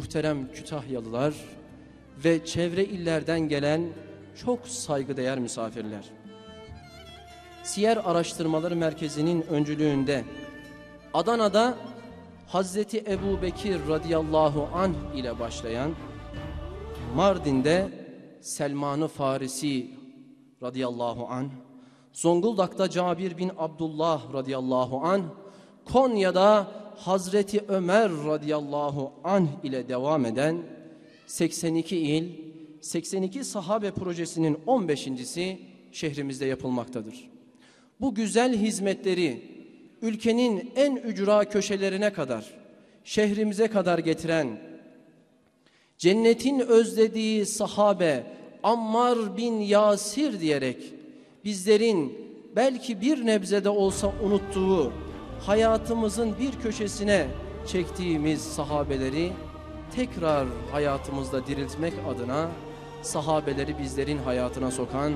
muhterem Kütahyalılar ve çevre illerden gelen çok saygıdeğer misafirler. Siyer Araştırmaları Merkezi'nin öncülüğünde Adana'da Hazreti Ebubekir Bekir radıyallahu anh ile başlayan Mardin'de selman Farisi radıyallahu anh, Zonguldak'ta Cabir bin Abdullah radıyallahu anh, Konya'da Hazreti Ömer radıyallahu anh ile devam eden 82 il, 82 sahabe projesinin 15.si şehrimizde yapılmaktadır. Bu güzel hizmetleri ülkenin en ücra köşelerine kadar, şehrimize kadar getiren, cennetin özlediği sahabe Ammar bin Yasir diyerek bizlerin belki bir nebzede olsa unuttuğu hayatımızın bir köşesine çektiğimiz sahabeleri tekrar hayatımızda diriltmek adına sahabeleri bizlerin hayatına sokan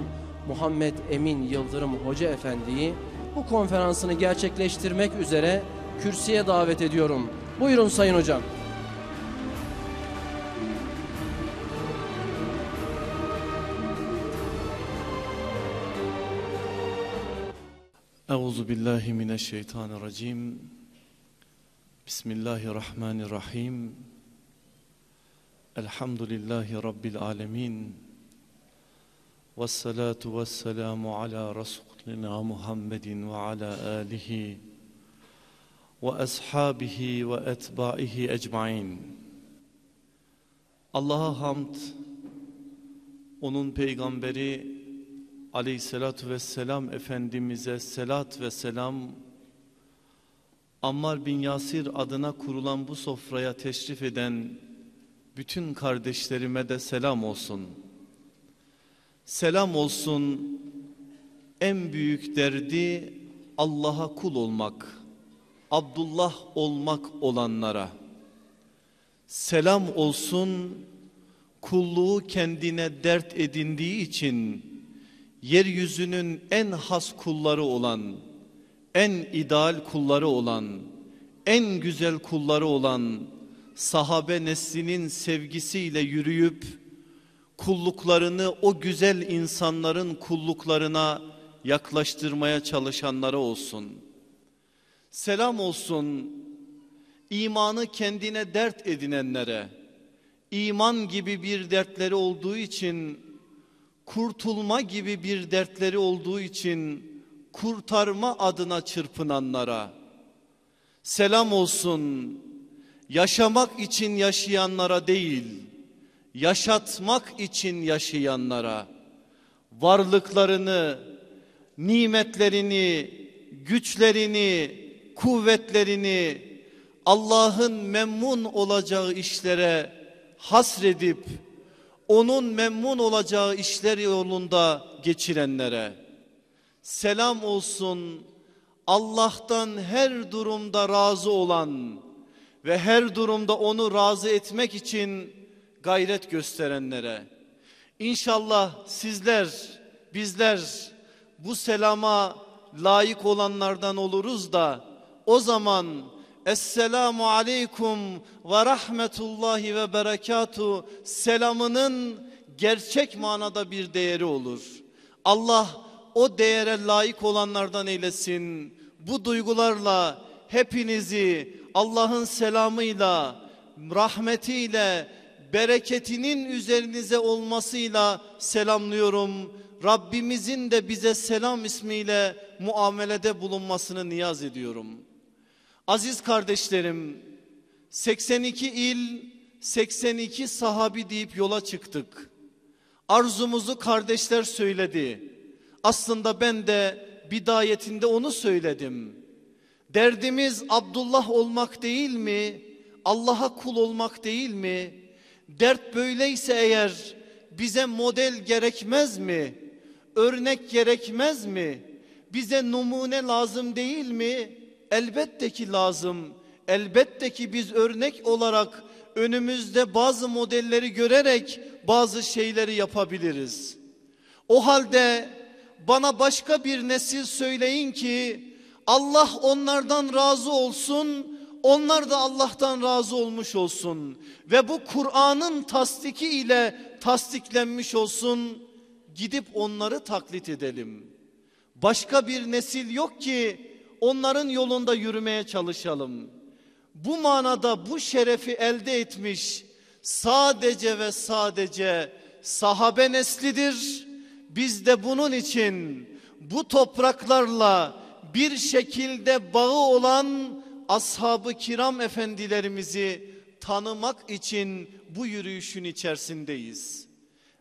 Muhammed Emin Yıldırım Hoca Efendi'yi bu konferansını gerçekleştirmek üzere kürsüye davet ediyorum. Buyurun Sayın Hocam. Euzu billahi mineşşeytanirracim. Bismillahirrahmanirrahim. Elhamdülillahi rabbil alamin. Ves salatu ves selamu ala resulina Muhammedin ve ala alihi ve ashabihi ve etbaihi ecmaîn. Allah'a hamd onun peygamberi aleyhissalatü vesselam Efendimiz'e selat ve selam Ammar bin Yasir adına kurulan bu sofraya teşrif eden bütün kardeşlerime de selam olsun. Selam olsun en büyük derdi Allah'a kul olmak, Abdullah olmak olanlara. Selam olsun kulluğu kendine dert edindiği için yeryüzünün en has kulları olan, en ideal kulları olan, en güzel kulları olan sahabe neslinin sevgisiyle yürüyüp kulluklarını o güzel insanların kulluklarına yaklaştırmaya çalışanlara olsun. Selam olsun imanı kendine dert edinenlere, iman gibi bir dertleri olduğu için kurtulma gibi bir dertleri olduğu için kurtarma adına çırpınanlara selam olsun yaşamak için yaşayanlara değil yaşatmak için yaşayanlara varlıklarını nimetlerini güçlerini kuvvetlerini Allah'ın memnun olacağı işlere hasredip onun memnun olacağı işler yolunda geçirenlere selam olsun Allah'tan her durumda razı olan ve her durumda onu razı etmek için gayret gösterenlere. İnşallah sizler, bizler bu selama layık olanlardan oluruz da o zaman Esselamu aleykum ve Rahmetullahi ve berekatu selamının gerçek manada bir değeri olur. Allah o değere layık olanlardan eylesin. Bu duygularla hepinizi Allah'ın selamıyla, rahmetiyle, bereketinin üzerinize olmasıyla selamlıyorum. Rabbimizin de bize selam ismiyle muamelede bulunmasını niyaz ediyorum.'' Aziz kardeşlerim 82 il 82 sahabi deyip yola çıktık. Arzumuzu kardeşler söyledi. Aslında ben de bidayetinde onu söyledim. Derdimiz Abdullah olmak değil mi? Allah'a kul olmak değil mi? Dert böyleyse eğer bize model gerekmez mi? Örnek gerekmez mi? Bize numune lazım değil mi? Elbette ki lazım. Elbette ki biz örnek olarak önümüzde bazı modelleri görerek bazı şeyleri yapabiliriz. O halde bana başka bir nesil söyleyin ki Allah onlardan razı olsun, onlar da Allah'tan razı olmuş olsun ve bu Kur'an'ın tasdiki ile tasdiklenmiş olsun. Gidip onları taklit edelim. Başka bir nesil yok ki onların yolunda yürümeye çalışalım. Bu manada bu şerefi elde etmiş sadece ve sadece sahabe neslidir. Biz de bunun için bu topraklarla bir şekilde bağı olan ashabı kiram efendilerimizi tanımak için bu yürüyüşün içerisindeyiz.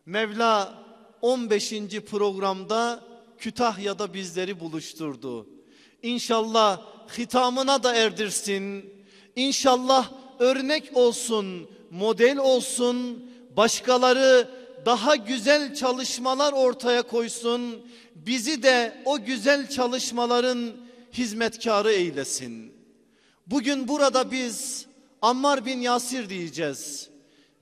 Mevla 15. programda Kütahya'da bizleri buluşturdu. İnşallah hitamına da erdirsin. İnşallah örnek olsun, model olsun. Başkaları daha güzel çalışmalar ortaya koysun. Bizi de o güzel çalışmaların hizmetkarı eylesin. Bugün burada biz Ammar bin Yasir diyeceğiz.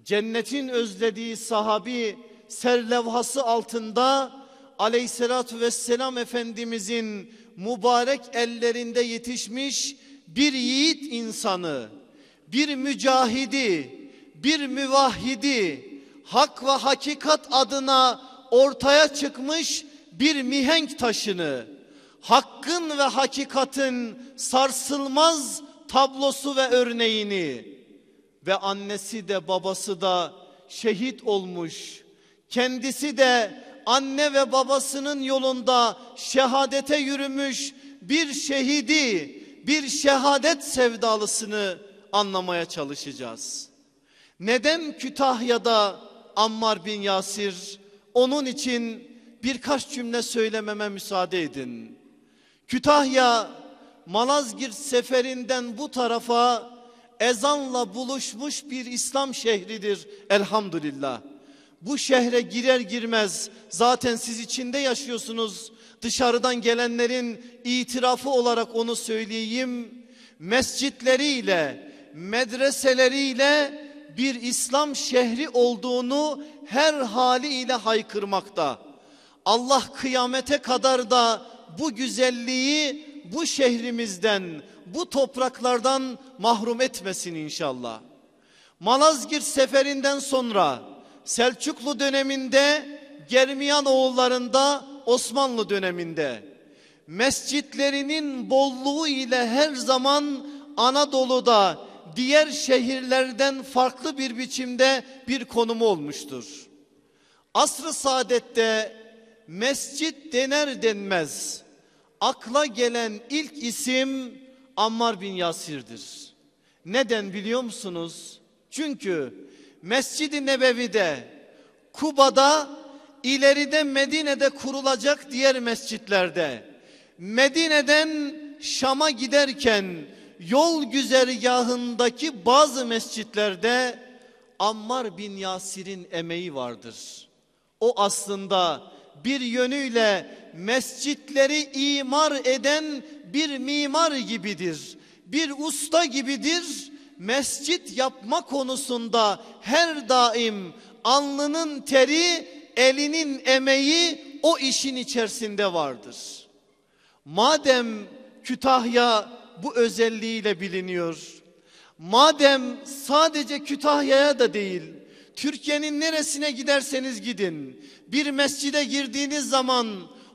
Cennetin özlediği sahabi serlevhası altında aleyhissalatü vesselam efendimizin mübarek ellerinde yetişmiş bir yiğit insanı, bir mücahidi, bir müvahhidi, hak ve hakikat adına ortaya çıkmış bir mihenk taşını, hakkın ve hakikatin sarsılmaz tablosu ve örneğini ve annesi de babası da şehit olmuş, kendisi de anne ve babasının yolunda şehadete yürümüş bir şehidi, bir şehadet sevdalısını anlamaya çalışacağız. Neden Kütahya'da Ammar bin Yasir? Onun için birkaç cümle söylememe müsaade edin. Kütahya Malazgirt seferinden bu tarafa ezanla buluşmuş bir İslam şehridir elhamdülillah bu şehre girer girmez zaten siz içinde yaşıyorsunuz. Dışarıdan gelenlerin itirafı olarak onu söyleyeyim. Mescitleriyle, medreseleriyle bir İslam şehri olduğunu her haliyle haykırmakta. Allah kıyamete kadar da bu güzelliği bu şehrimizden, bu topraklardan mahrum etmesin inşallah. Malazgirt seferinden sonra Selçuklu döneminde, Germiyan oğullarında, Osmanlı döneminde mescitlerinin bolluğu ile her zaman Anadolu'da diğer şehirlerden farklı bir biçimde bir konumu olmuştur. Asr-ı saadette mescit dener denmez akla gelen ilk isim Ammar bin Yasir'dir. Neden biliyor musunuz? Çünkü Mescid-i Nebevi'de, Kuba'da, ileride Medine'de kurulacak diğer mescitlerde, Medine'den Şam'a giderken yol güzergahındaki bazı mescitlerde Ammar bin Yasir'in emeği vardır. O aslında bir yönüyle mescitleri imar eden bir mimar gibidir. Bir usta gibidir mescit yapma konusunda her daim alnının teri, elinin emeği o işin içerisinde vardır. Madem Kütahya bu özelliğiyle biliniyor. Madem sadece Kütahya'ya da değil, Türkiye'nin neresine giderseniz gidin. Bir mescide girdiğiniz zaman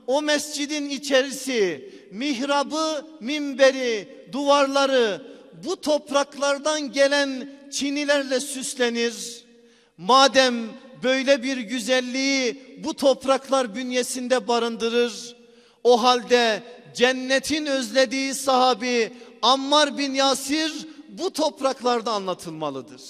o mescidin içerisi, mihrabı, minberi, duvarları bu topraklardan gelen çinilerle süslenir. Madem böyle bir güzelliği bu topraklar bünyesinde barındırır. O halde cennetin özlediği sahabi Ammar bin Yasir bu topraklarda anlatılmalıdır.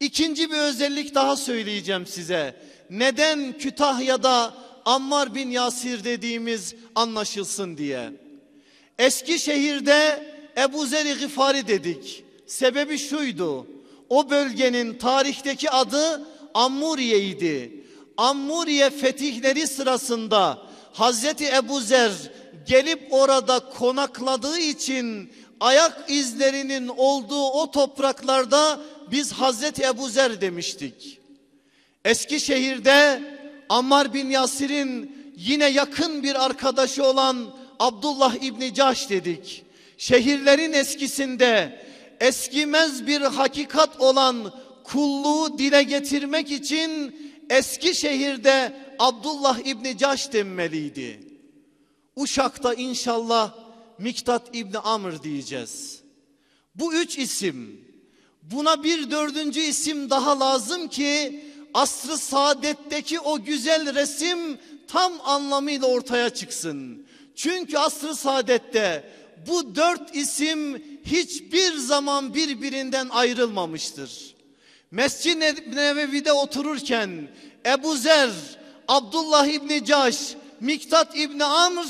İkinci bir özellik daha söyleyeceğim size. Neden Kütahya'da Ammar bin Yasir dediğimiz anlaşılsın diye. Eskişehir'de Ebu Zer-i Gıfari dedik. Sebebi şuydu. O bölgenin tarihteki adı Ammuriye'ydi. Ammuriye fetihleri sırasında Hazreti Ebu Zer gelip orada konakladığı için ayak izlerinin olduğu o topraklarda biz Hazreti Ebu Zer demiştik. Eskişehir'de Ammar bin Yasir'in yine yakın bir arkadaşı olan Abdullah İbni Caş dedik şehirlerin eskisinde eskimez bir hakikat olan kulluğu dile getirmek için eski şehirde Abdullah İbni Caş denmeliydi. Uşak'ta inşallah Miktat İbni Amr diyeceğiz. Bu üç isim buna bir dördüncü isim daha lazım ki asrı saadetteki o güzel resim tam anlamıyla ortaya çıksın. Çünkü asrı saadette bu dört isim hiçbir zaman birbirinden ayrılmamıştır. Mescid-i Nebevi'de otururken Ebu Zer, Abdullah İbni Caş, Miktat İbni Amr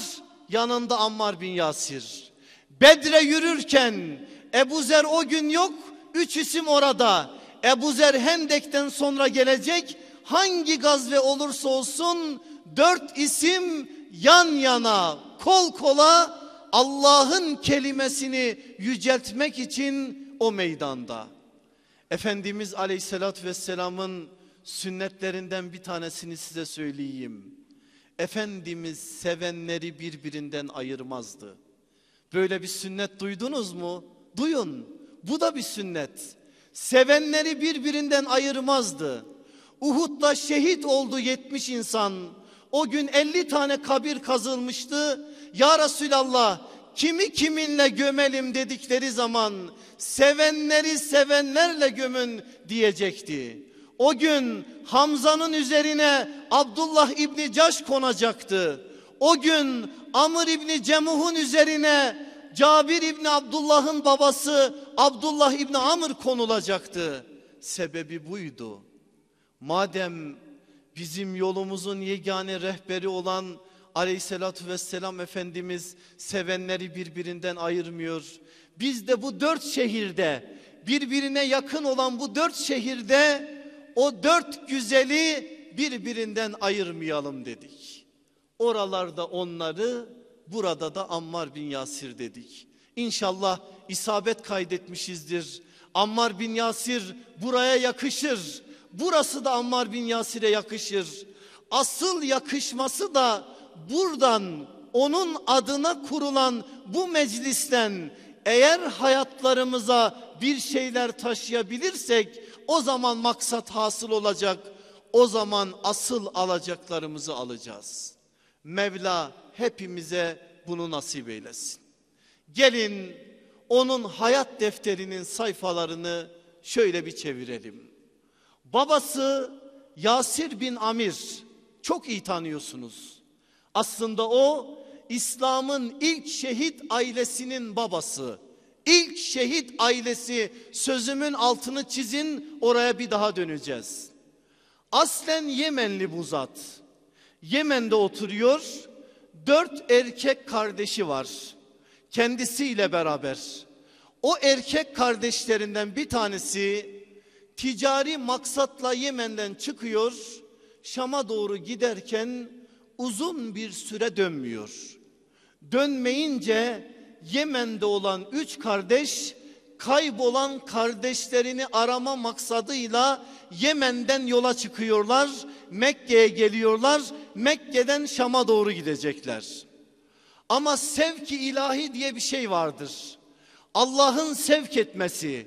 yanında Ammar bin Yasir. Bedre yürürken Ebu Zer o gün yok, üç isim orada. Ebu Zer Hendek'ten sonra gelecek hangi gazve olursa olsun dört isim yan yana kol kola Allah'ın kelimesini yüceltmek için o meydanda. Efendimiz aleyhissalatü vesselamın sünnetlerinden bir tanesini size söyleyeyim. Efendimiz sevenleri birbirinden ayırmazdı. Böyle bir sünnet duydunuz mu? Duyun. Bu da bir sünnet. Sevenleri birbirinden ayırmazdı. Uhud'da şehit oldu 70 insan. O gün 50 tane kabir kazılmıştı. Ya Resulallah kimi kiminle gömelim dedikleri zaman sevenleri sevenlerle gömün diyecekti. O gün Hamza'nın üzerine Abdullah İbni Caş konacaktı. O gün Amr İbni Cemuh'un üzerine Cabir İbni Abdullah'ın babası Abdullah İbni Amr konulacaktı. Sebebi buydu. Madem bizim yolumuzun yegane rehberi olan aleyhissalatü vesselam Efendimiz sevenleri birbirinden ayırmıyor. Biz de bu dört şehirde birbirine yakın olan bu dört şehirde o dört güzeli birbirinden ayırmayalım dedik. Oralarda onları burada da Ammar bin Yasir dedik. İnşallah isabet kaydetmişizdir. Ammar bin Yasir buraya yakışır. Burası da Ammar bin Yasir'e yakışır. Asıl yakışması da buradan onun adına kurulan bu meclisten eğer hayatlarımıza bir şeyler taşıyabilirsek o zaman maksat hasıl olacak. O zaman asıl alacaklarımızı alacağız. Mevla hepimize bunu nasip eylesin. Gelin onun hayat defterinin sayfalarını şöyle bir çevirelim. Babası Yasir bin Amir çok iyi tanıyorsunuz. Aslında o İslam'ın ilk şehit ailesinin babası. İlk şehit ailesi sözümün altını çizin oraya bir daha döneceğiz. Aslen Yemenli bu zat. Yemen'de oturuyor. Dört erkek kardeşi var. Kendisiyle beraber. O erkek kardeşlerinden bir tanesi ticari maksatla Yemen'den çıkıyor. Şam'a doğru giderken uzun bir süre dönmüyor. Dönmeyince Yemen'de olan üç kardeş kaybolan kardeşlerini arama maksadıyla Yemen'den yola çıkıyorlar. Mekke'ye geliyorlar. Mekke'den Şam'a doğru gidecekler. Ama sevki ilahi diye bir şey vardır. Allah'ın sevk etmesi,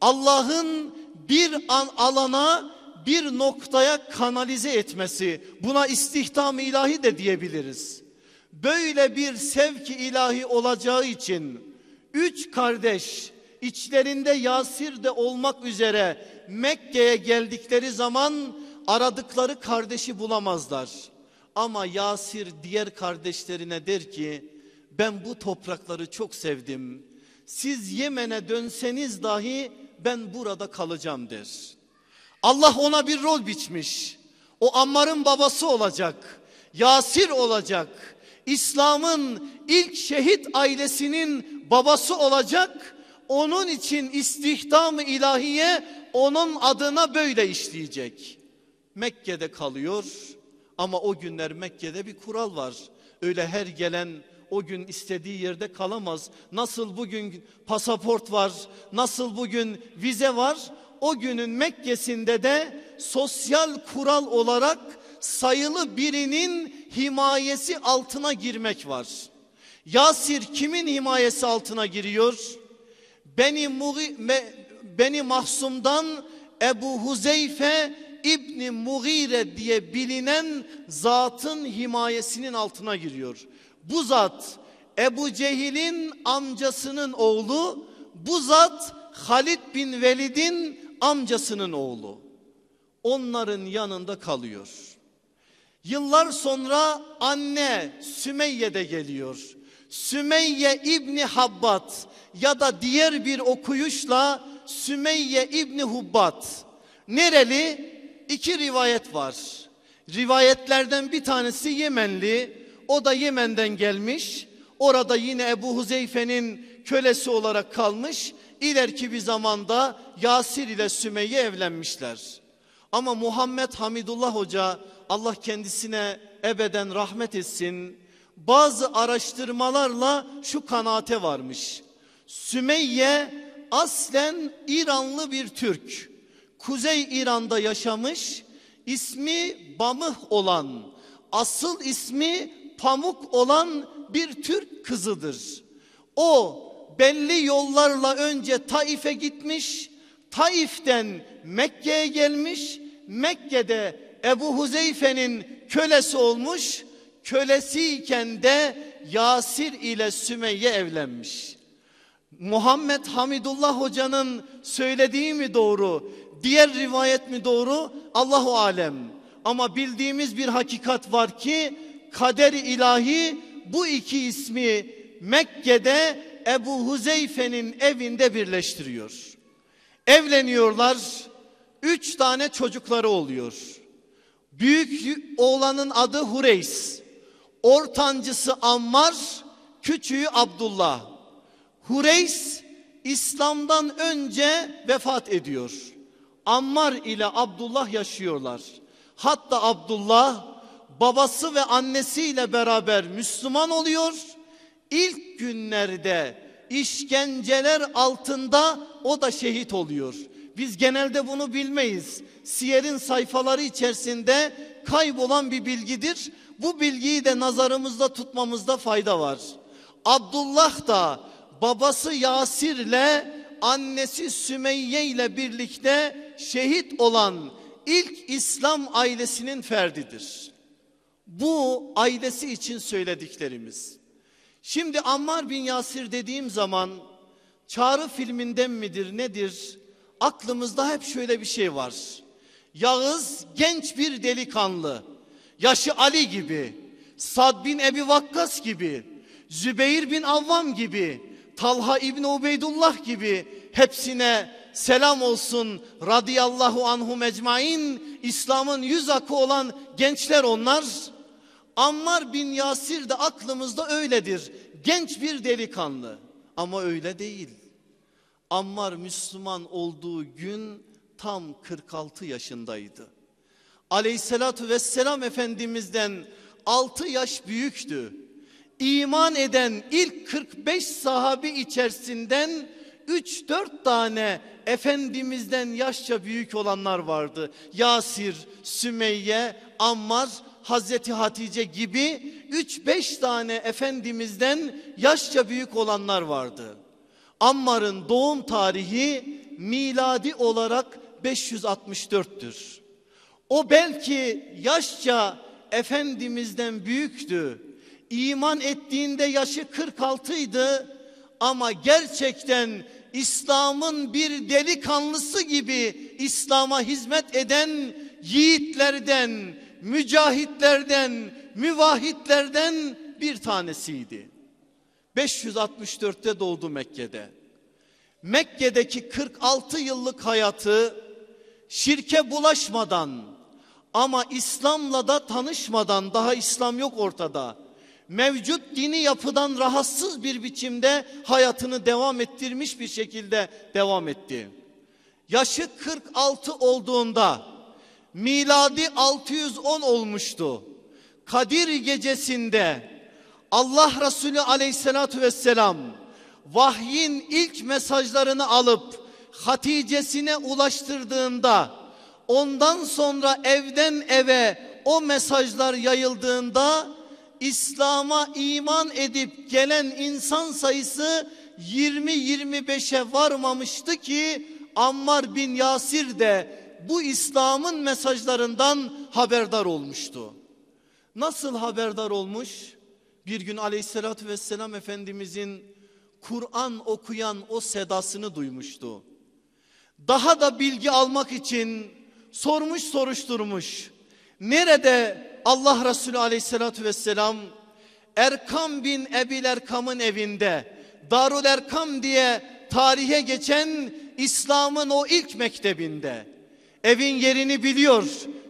Allah'ın bir an alana bir noktaya kanalize etmesi buna istihdam ilahi de diyebiliriz. Böyle bir sevki ilahi olacağı için üç kardeş içlerinde Yasir de olmak üzere Mekke'ye geldikleri zaman aradıkları kardeşi bulamazlar. Ama Yasir diğer kardeşlerine der ki ben bu toprakları çok sevdim. Siz Yemen'e dönseniz dahi ben burada kalacağım der. Allah ona bir rol biçmiş. O Ammar'ın babası olacak. Yasir olacak. İslam'ın ilk şehit ailesinin babası olacak. Onun için istihdam ilahiye onun adına böyle işleyecek. Mekke'de kalıyor ama o günler Mekke'de bir kural var. Öyle her gelen o gün istediği yerde kalamaz. Nasıl bugün pasaport var, nasıl bugün vize var o günün Mekke'sinde de sosyal kural olarak sayılı birinin himayesi altına girmek var. Yasir kimin himayesi altına giriyor? Beni, Mugi, me, Beni Mahsum'dan Ebu Huzeyfe İbni Mugire diye bilinen zatın himayesinin altına giriyor. Bu zat Ebu Cehil'in amcasının oğlu bu zat Halid bin Velid'in amcasının oğlu onların yanında kalıyor. Yıllar sonra anne Sümeyye de geliyor. Sümeyye İbni Habbat ya da diğer bir okuyuşla Sümeyye İbni Hubbat. Nereli? İki rivayet var. Rivayetlerden bir tanesi Yemenli. O da Yemen'den gelmiş. Orada yine Ebu Huzeyfe'nin kölesi olarak kalmış. İleriki bir zamanda Yasir ile Sümeyye evlenmişler. Ama Muhammed Hamidullah Hoca Allah kendisine ebeden rahmet etsin. Bazı araştırmalarla şu kanaate varmış. Sümeyye aslen İranlı bir Türk. Kuzey İran'da yaşamış. İsmi Bamıh olan, asıl ismi Pamuk olan bir Türk kızıdır. O belli yollarla önce Taif'e gitmiş, Taif'ten Mekke'ye gelmiş, Mekke'de Ebu Huzeyfe'nin kölesi olmuş, kölesiyken de Yasir ile Sümeyye evlenmiş. Muhammed Hamidullah hocanın söylediği mi doğru? Diğer rivayet mi doğru? Allahu alem. Ama bildiğimiz bir hakikat var ki kader ilahi bu iki ismi Mekke'de Ebu Huzeyfe'nin evinde birleştiriyor. Evleniyorlar. Üç tane çocukları oluyor. Büyük oğlanın adı Hureys. Ortancısı Ammar, küçüğü Abdullah. Hureys İslam'dan önce vefat ediyor. Ammar ile Abdullah yaşıyorlar. Hatta Abdullah babası ve annesiyle beraber Müslüman oluyor İlk günlerde işkenceler altında o da şehit oluyor. Biz genelde bunu bilmeyiz. Siyer'in sayfaları içerisinde kaybolan bir bilgidir. Bu bilgiyi de nazarımızda tutmamızda fayda var. Abdullah da babası Yasir'le annesi Sümeyye ile birlikte şehit olan ilk İslam ailesinin ferdidir. Bu ailesi için söylediklerimiz. Şimdi Ammar bin Yasir dediğim zaman çağrı filminden midir nedir? Aklımızda hep şöyle bir şey var. Yağız genç bir delikanlı. Yaşı Ali gibi, Sad bin Ebi Vakkas gibi, Zübeyir bin Avvam gibi, Talha İbni Ubeydullah gibi hepsine selam olsun radıyallahu anhum mecmain İslam'ın yüz akı olan gençler onlar Ammar bin Yasir de aklımızda öyledir. Genç bir delikanlı ama öyle değil. Ammar Müslüman olduğu gün tam 46 yaşındaydı. Aleyhissalatü vesselam Efendimiz'den 6 yaş büyüktü. İman eden ilk 45 sahabi içerisinden 3-4 tane Efendimiz'den yaşça büyük olanlar vardı. Yasir, Sümeyye, Ammar Hazreti Hatice gibi 3-5 tane efendimizden yaşça büyük olanlar vardı. Ammar'ın doğum tarihi miladi olarak 564'tür. O belki yaşça efendimizden büyüktü. İman ettiğinde yaşı 46 idi ama gerçekten İslam'ın bir delikanlısı gibi İslam'a hizmet eden yiğitlerden, mücahitlerden, müvahitlerden bir tanesiydi. 564'te doğdu Mekke'de. Mekke'deki 46 yıllık hayatı şirke bulaşmadan ama İslam'la da tanışmadan daha İslam yok ortada. Mevcut dini yapıdan rahatsız bir biçimde hayatını devam ettirmiş bir şekilde devam etti. Yaşı 46 olduğunda miladi 610 olmuştu. Kadir gecesinde Allah Resulü aleyhissalatü vesselam vahyin ilk mesajlarını alıp Hatice'sine ulaştırdığında ondan sonra evden eve o mesajlar yayıldığında İslam'a iman edip gelen insan sayısı 20-25'e varmamıştı ki Ammar bin Yasir de bu İslam'ın mesajlarından haberdar olmuştu. Nasıl haberdar olmuş? Bir gün aleyhissalatü vesselam Efendimizin Kur'an okuyan o sedasını duymuştu. Daha da bilgi almak için sormuş soruşturmuş. Nerede Allah Resulü aleyhissalatü vesselam Erkam bin Ebil Erkam'ın evinde Darul Erkam diye tarihe geçen İslam'ın o ilk mektebinde Evin yerini biliyor.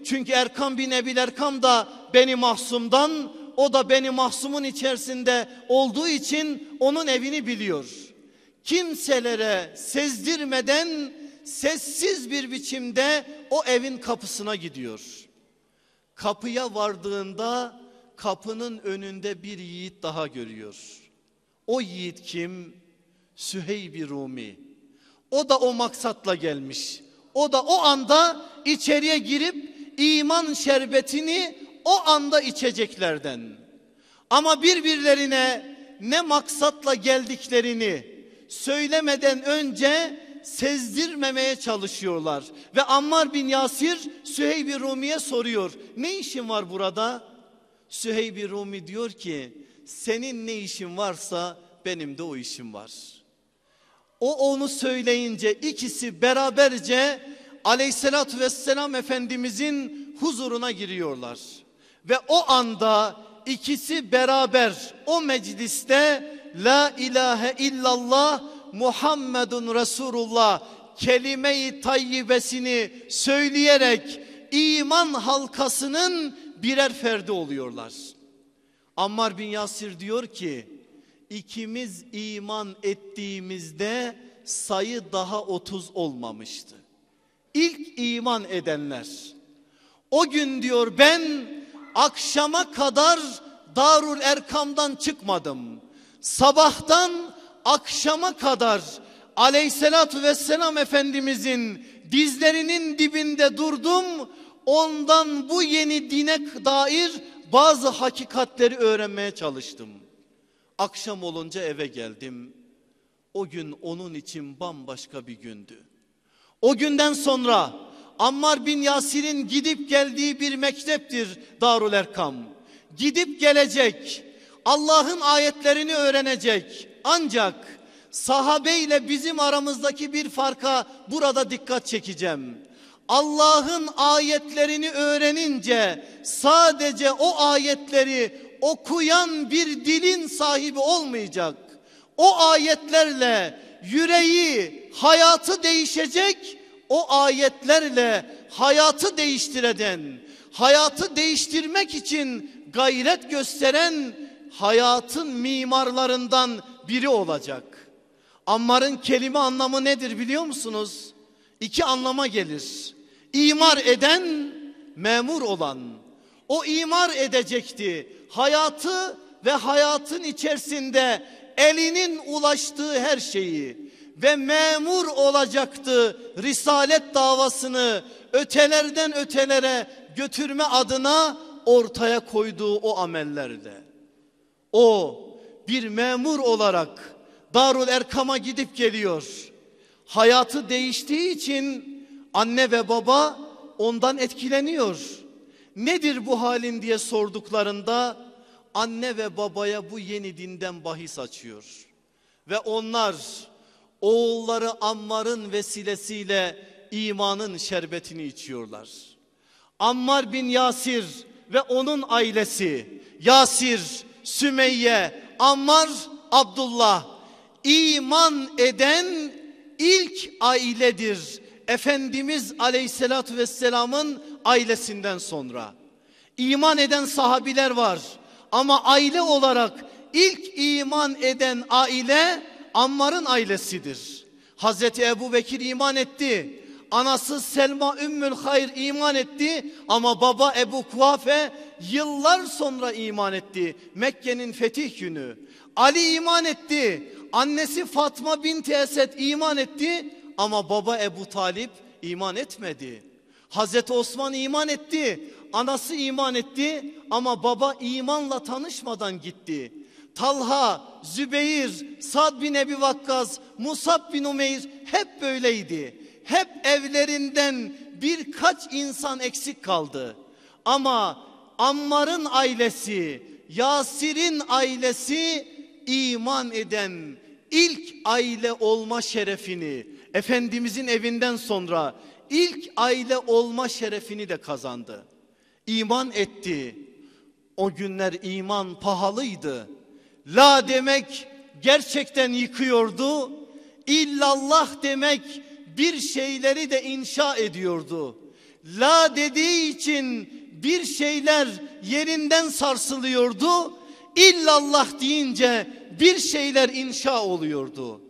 Çünkü Erkam bin Ebil Erkam da beni mahsumdan, o da beni mahsumun içerisinde olduğu için onun evini biliyor. Kimselere sezdirmeden sessiz bir biçimde o evin kapısına gidiyor. Kapıya vardığında kapının önünde bir yiğit daha görüyor. O yiğit kim? Süheyb-i Rumi. O da o maksatla gelmiş. O da o anda içeriye girip iman şerbetini o anda içeceklerden. Ama birbirlerine ne maksatla geldiklerini söylemeden önce sezdirmemeye çalışıyorlar. Ve Ammar bin Yasir Süheyb-i Rumi'ye soruyor. Ne işin var burada? Süheyb-i Rumi diyor ki senin ne işin varsa benim de o işim var.'' O onu söyleyince ikisi beraberce aleyhissalatü vesselam efendimizin huzuruna giriyorlar. Ve o anda ikisi beraber o mecliste la ilahe illallah Muhammedun Resulullah kelime-i tayyibesini söyleyerek iman halkasının birer ferdi oluyorlar. Ammar bin Yasir diyor ki ikimiz iman ettiğimizde sayı daha 30 olmamıştı. İlk iman edenler. O gün diyor ben akşama kadar Darul Erkam'dan çıkmadım. Sabahtan akşama kadar aleyhissalatü vesselam efendimizin dizlerinin dibinde durdum. Ondan bu yeni dine dair bazı hakikatleri öğrenmeye çalıştım. Akşam olunca eve geldim. O gün onun için bambaşka bir gündü. O günden sonra Ammar bin Yasir'in gidip geldiği bir mekteptir Darul Erkam. Gidip gelecek, Allah'ın ayetlerini öğrenecek. Ancak sahabe ile bizim aramızdaki bir farka burada dikkat çekeceğim. Allah'ın ayetlerini öğrenince sadece o ayetleri okuyan bir dilin sahibi olmayacak. O ayetlerle yüreği, hayatı değişecek. O ayetlerle hayatı değiştireden, hayatı değiştirmek için gayret gösteren hayatın mimarlarından biri olacak. Ammar'ın kelime anlamı nedir biliyor musunuz? İki anlama gelir. İmar eden, memur olan. O imar edecekti hayatı ve hayatın içerisinde elinin ulaştığı her şeyi ve memur olacaktı risalet davasını ötelerden ötelere götürme adına ortaya koyduğu o amellerde. O bir memur olarak Darul Erkam'a gidip geliyor. Hayatı değiştiği için anne ve baba ondan etkileniyor. Nedir bu halin diye sorduklarında anne ve babaya bu yeni dinden bahis açıyor. Ve onlar oğulları Ammar'ın vesilesiyle imanın şerbetini içiyorlar. Ammar bin Yasir ve onun ailesi Yasir, Sümeyye, Ammar, Abdullah iman eden ilk ailedir. Efendimiz Aleyhisselatü vesselamın ailesinden sonra. İman eden sahabiler var. Ama aile olarak ilk iman eden aile Ammar'ın ailesidir. Hazreti Ebu Bekir iman etti. Anası Selma Ümmül Hayr iman etti ama baba Ebu Kuafe yıllar sonra iman etti. Mekke'nin fetih günü. Ali iman etti. Annesi Fatma binti Esed iman etti ama baba Ebu Talip iman etmedi. Hazreti Osman iman etti Anası iman etti ama baba imanla tanışmadan gitti. Talha, Zübeyir, Sad bin Ebi Vakkas, Musab bin Umeyr hep böyleydi. Hep evlerinden birkaç insan eksik kaldı. Ama Ammar'ın ailesi, Yasir'in ailesi iman eden ilk aile olma şerefini Efendimizin evinden sonra ilk aile olma şerefini de kazandı iman etti. O günler iman pahalıydı. La demek gerçekten yıkıyordu. İllallah demek bir şeyleri de inşa ediyordu. La dediği için bir şeyler yerinden sarsılıyordu. İllallah deyince bir şeyler inşa oluyordu.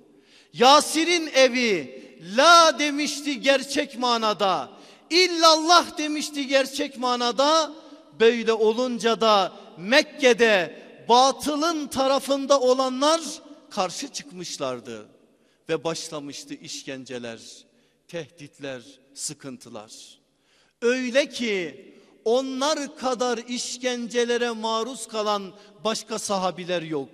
Yasir'in evi la demişti gerçek manada. İllallah demişti gerçek manada. Böyle olunca da Mekke'de batılın tarafında olanlar karşı çıkmışlardı ve başlamıştı işkenceler, tehditler, sıkıntılar. Öyle ki onlar kadar işkencelere maruz kalan başka sahabiler yok.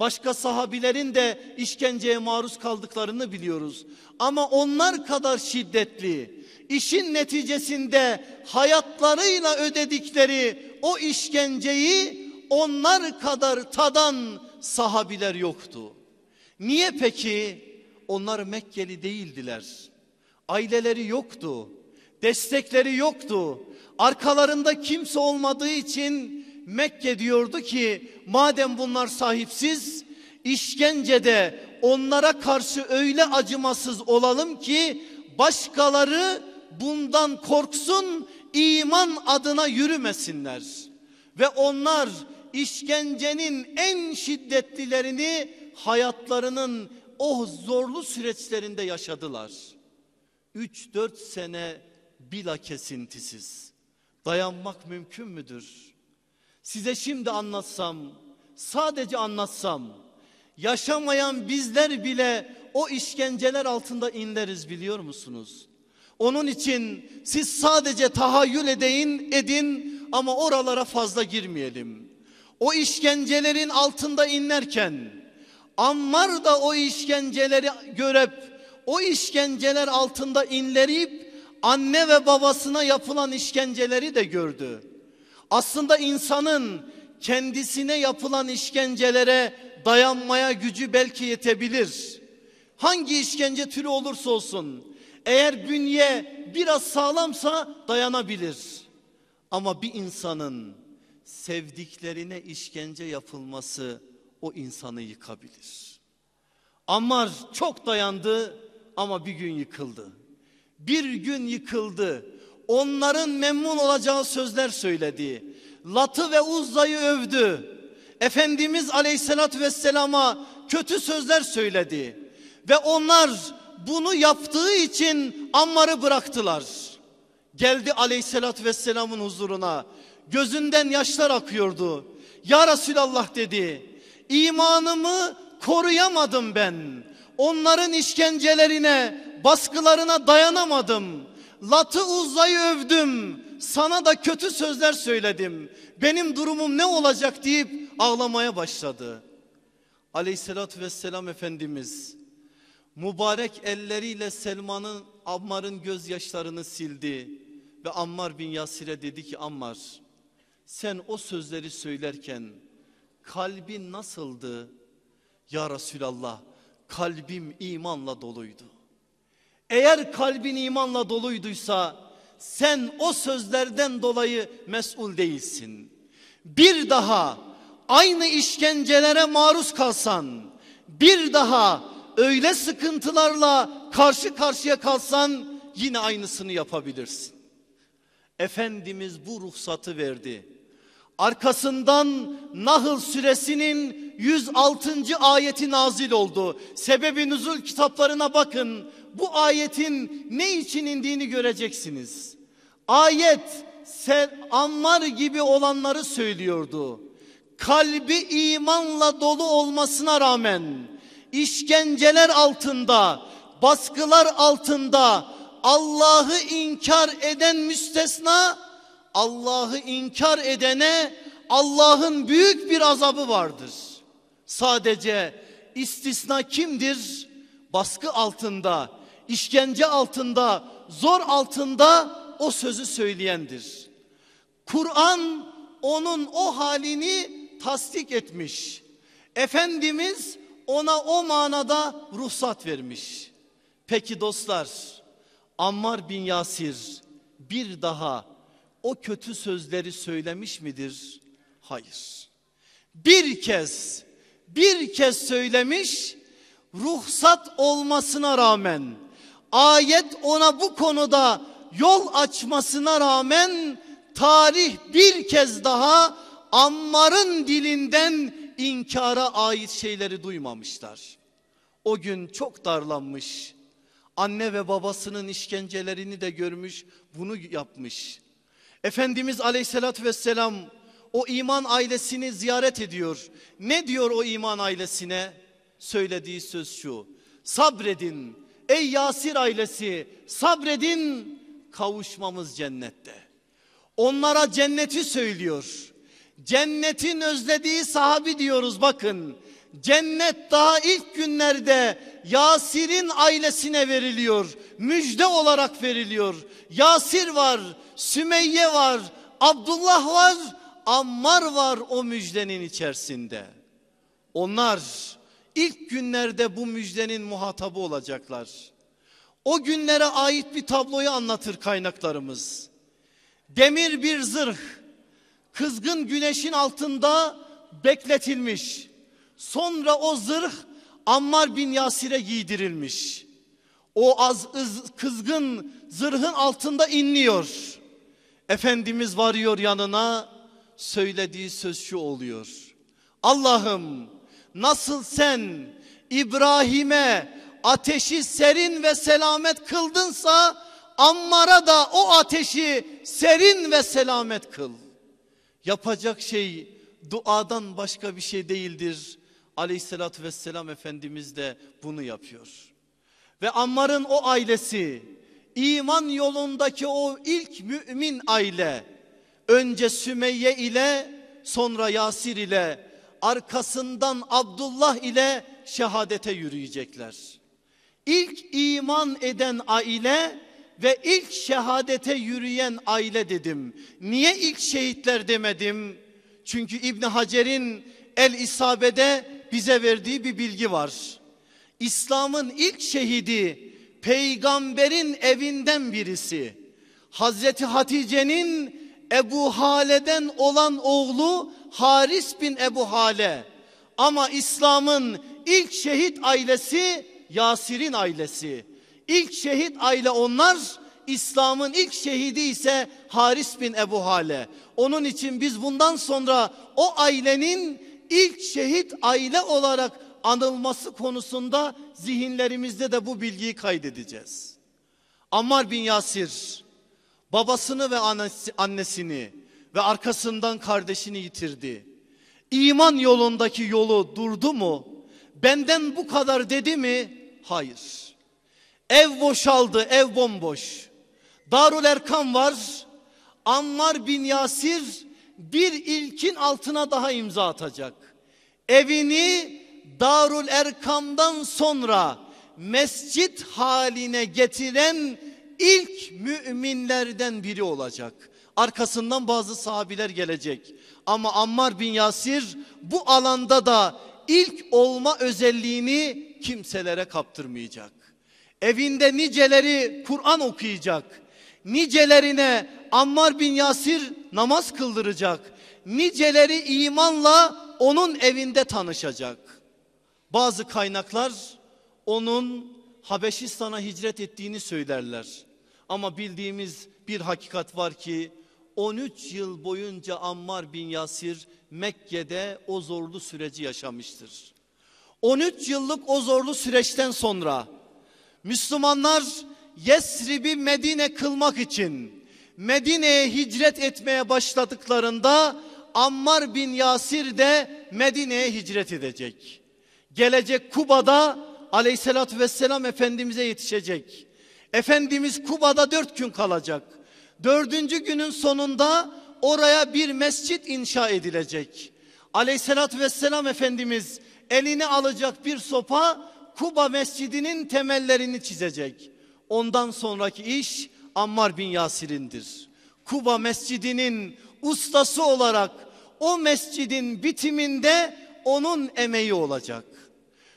Başka sahabilerin de işkenceye maruz kaldıklarını biliyoruz. Ama onlar kadar şiddetli, işin neticesinde hayatlarıyla ödedikleri o işkenceyi onlar kadar tadan sahabiler yoktu. Niye peki? Onlar Mekkeli değildiler. Aileleri yoktu. Destekleri yoktu. Arkalarında kimse olmadığı için Mekke diyordu ki madem bunlar sahipsiz işkencede onlara karşı öyle acımasız olalım ki başkaları bundan korksun iman adına yürümesinler. Ve onlar işkencenin en şiddetlilerini hayatlarının o zorlu süreçlerinde yaşadılar. 3-4 sene bila kesintisiz. Dayanmak mümkün müdür? Size şimdi anlatsam, sadece anlatsam, yaşamayan bizler bile o işkenceler altında inleriz biliyor musunuz? Onun için siz sadece tahayyül edin, edin ama oralara fazla girmeyelim. O işkencelerin altında inlerken Ammar da o işkenceleri görüp o işkenceler altında inleyip anne ve babasına yapılan işkenceleri de gördü. Aslında insanın kendisine yapılan işkencelere dayanmaya gücü belki yetebilir. Hangi işkence türü olursa olsun eğer bünye biraz sağlamsa dayanabilir. Ama bir insanın sevdiklerine işkence yapılması o insanı yıkabilir. Ammar çok dayandı ama bir gün yıkıldı. Bir gün yıkıldı. Onların memnun olacağı sözler söyledi. Lat'ı ve Uzza'yı övdü. Efendimiz Aleyhisselatü vesselama kötü sözler söyledi. Ve onlar bunu yaptığı için Ammar'ı bıraktılar. Geldi aleyhissalatü vesselamın huzuruna. Gözünden yaşlar akıyordu. Ya Resulallah dedi. İmanımı koruyamadım ben. Onların işkencelerine, baskılarına dayanamadım. Latı uzayı övdüm. Sana da kötü sözler söyledim. Benim durumum ne olacak deyip ağlamaya başladı. Aleyhissalatü vesselam Efendimiz mübarek elleriyle Selman'ın Ammar'ın gözyaşlarını sildi ve Ammar bin Yasir'e dedi ki Ammar sen o sözleri söylerken kalbin nasıldı? Ya Resulallah kalbim imanla doluydu. Eğer kalbin imanla doluyduysa sen o sözlerden dolayı mesul değilsin. Bir daha aynı işkencelere maruz kalsan, bir daha öyle sıkıntılarla karşı karşıya kalsan yine aynısını yapabilirsin. Efendimiz bu ruhsatı verdi. Arkasından Nahl suresinin 106. ayeti nazil oldu. Sebebi nüzul kitaplarına bakın. Bu ayetin ne için indiğini göreceksiniz. Ayet anlar gibi olanları söylüyordu. Kalbi imanla dolu olmasına rağmen işkenceler altında, baskılar altında Allah'ı inkar eden müstesna, Allah'ı inkar edene Allah'ın büyük bir azabı vardır. Sadece istisna kimdir? Baskı altında, işkence altında, zor altında o sözü söyleyendir. Kur'an onun o halini tasdik etmiş. Efendimiz ona o manada ruhsat vermiş. Peki dostlar Ammar bin Yasir bir daha o kötü sözleri söylemiş midir? Hayır. Bir kez bir kez söylemiş ruhsat olmasına rağmen ayet ona bu konuda yol açmasına rağmen tarih bir kez daha Ammar'ın dilinden inkara ait şeyleri duymamışlar. O gün çok darlanmış. Anne ve babasının işkencelerini de görmüş, bunu yapmış. Efendimiz aleyhissalatü vesselam o iman ailesini ziyaret ediyor. Ne diyor o iman ailesine? Söylediği söz şu. Sabredin ey Yasir ailesi sabredin kavuşmamız cennette. Onlara cenneti söylüyor. Cennetin özlediği sahabi diyoruz bakın. Cennet daha ilk günlerde Yasir'in ailesine veriliyor. Müjde olarak veriliyor. Yasir var, Sümeyye var, Abdullah var, Ammar var o müjdenin içerisinde. Onlar ilk günlerde bu müjdenin muhatabı olacaklar. O günlere ait bir tabloyu anlatır kaynaklarımız. Demir bir zırh kızgın güneşin altında bekletilmiş. Sonra o zırh Ammar bin Yasir'e giydirilmiş. O az kızgın zırhın altında inliyor. Efendimiz varıyor yanına söylediği söz şu oluyor. Allah'ım nasıl sen İbrahim'e ateşi serin ve selamet kıldınsa Ammar'a da o ateşi serin ve selamet kıl. Yapacak şey duadan başka bir şey değildir. Aleyhissalatü vesselam Efendimiz de bunu yapıyor. Ve Ammar'ın o ailesi iman yolundaki o ilk mümin aile önce Sümeyye ile sonra Yasir ile arkasından Abdullah ile şehadete yürüyecekler. İlk iman eden aile ve ilk şehadete yürüyen aile dedim. Niye ilk şehitler demedim? Çünkü İbn Hacer'in El Isabede bize verdiği bir bilgi var. İslam'ın ilk şehidi peygamberin evinden birisi. Hazreti Hatice'nin Ebu Hale'den olan oğlu Haris bin Ebu Hale. Ama İslam'ın ilk şehit ailesi Yasir'in ailesi. İlk şehit aile onlar. İslam'ın ilk şehidi ise Haris bin Ebu Hale. Onun için biz bundan sonra o ailenin ilk şehit aile olarak anılması konusunda zihinlerimizde de bu bilgiyi kaydedeceğiz. Ammar bin Yasir babasını ve annesini ve arkasından kardeşini yitirdi. İman yolundaki yolu durdu mu? Benden bu kadar dedi mi? Hayır. Ev boşaldı, ev bomboş. Darul erkan var. Ammar bin Yasir bir ilkin altına daha imza atacak. Evini Darul Erkam'dan sonra mescit haline getiren ilk müminlerden biri olacak. Arkasından bazı sahabiler gelecek. Ama Ammar bin Yasir bu alanda da ilk olma özelliğini kimselere kaptırmayacak. Evinde niceleri Kur'an okuyacak. Nicelerine Ammar bin Yasir namaz kıldıracak. Niceleri imanla onun evinde tanışacak. Bazı kaynaklar onun Habeşistan'a hicret ettiğini söylerler. Ama bildiğimiz bir hakikat var ki 13 yıl boyunca Ammar bin Yasir Mekke'de o zorlu süreci yaşamıştır. 13 yıllık o zorlu süreçten sonra Müslümanlar Yesrib'i Medine kılmak için Medine'ye hicret etmeye başladıklarında Ammar bin Yasir de Medine'ye hicret edecek. Gelecek Kuba'da aleyhissalatü vesselam Efendimiz'e yetişecek. Efendimiz Kuba'da dört gün kalacak. Dördüncü günün sonunda oraya bir mescit inşa edilecek. Aleyhissalatü vesselam Efendimiz elini alacak bir sopa Kuba Mescidi'nin temellerini çizecek. Ondan sonraki iş Ammar bin Yasir'indir. Kuba Mescidi'nin ustası olarak o mescidin bitiminde onun emeği olacak.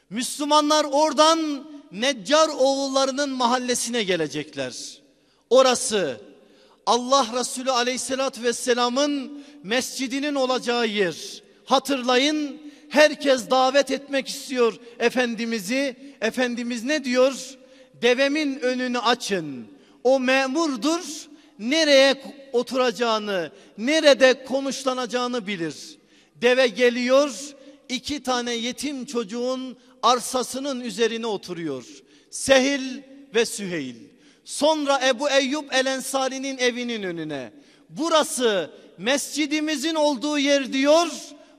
Müslümanlar oradan Neccar oğullarının mahallesine gelecekler. Orası Allah Resulü aleyhissalatü vesselamın mescidinin olacağı yer. Hatırlayın Herkes davet etmek istiyor Efendimiz'i. Efendimiz ne diyor? Devemin önünü açın. O memurdur. Nereye oturacağını, nerede konuşlanacağını bilir. Deve geliyor. iki tane yetim çocuğun arsasının üzerine oturuyor. Sehil ve Süheyl. Sonra Ebu Eyyub El Ensari'nin evinin önüne. Burası mescidimizin olduğu yer diyor.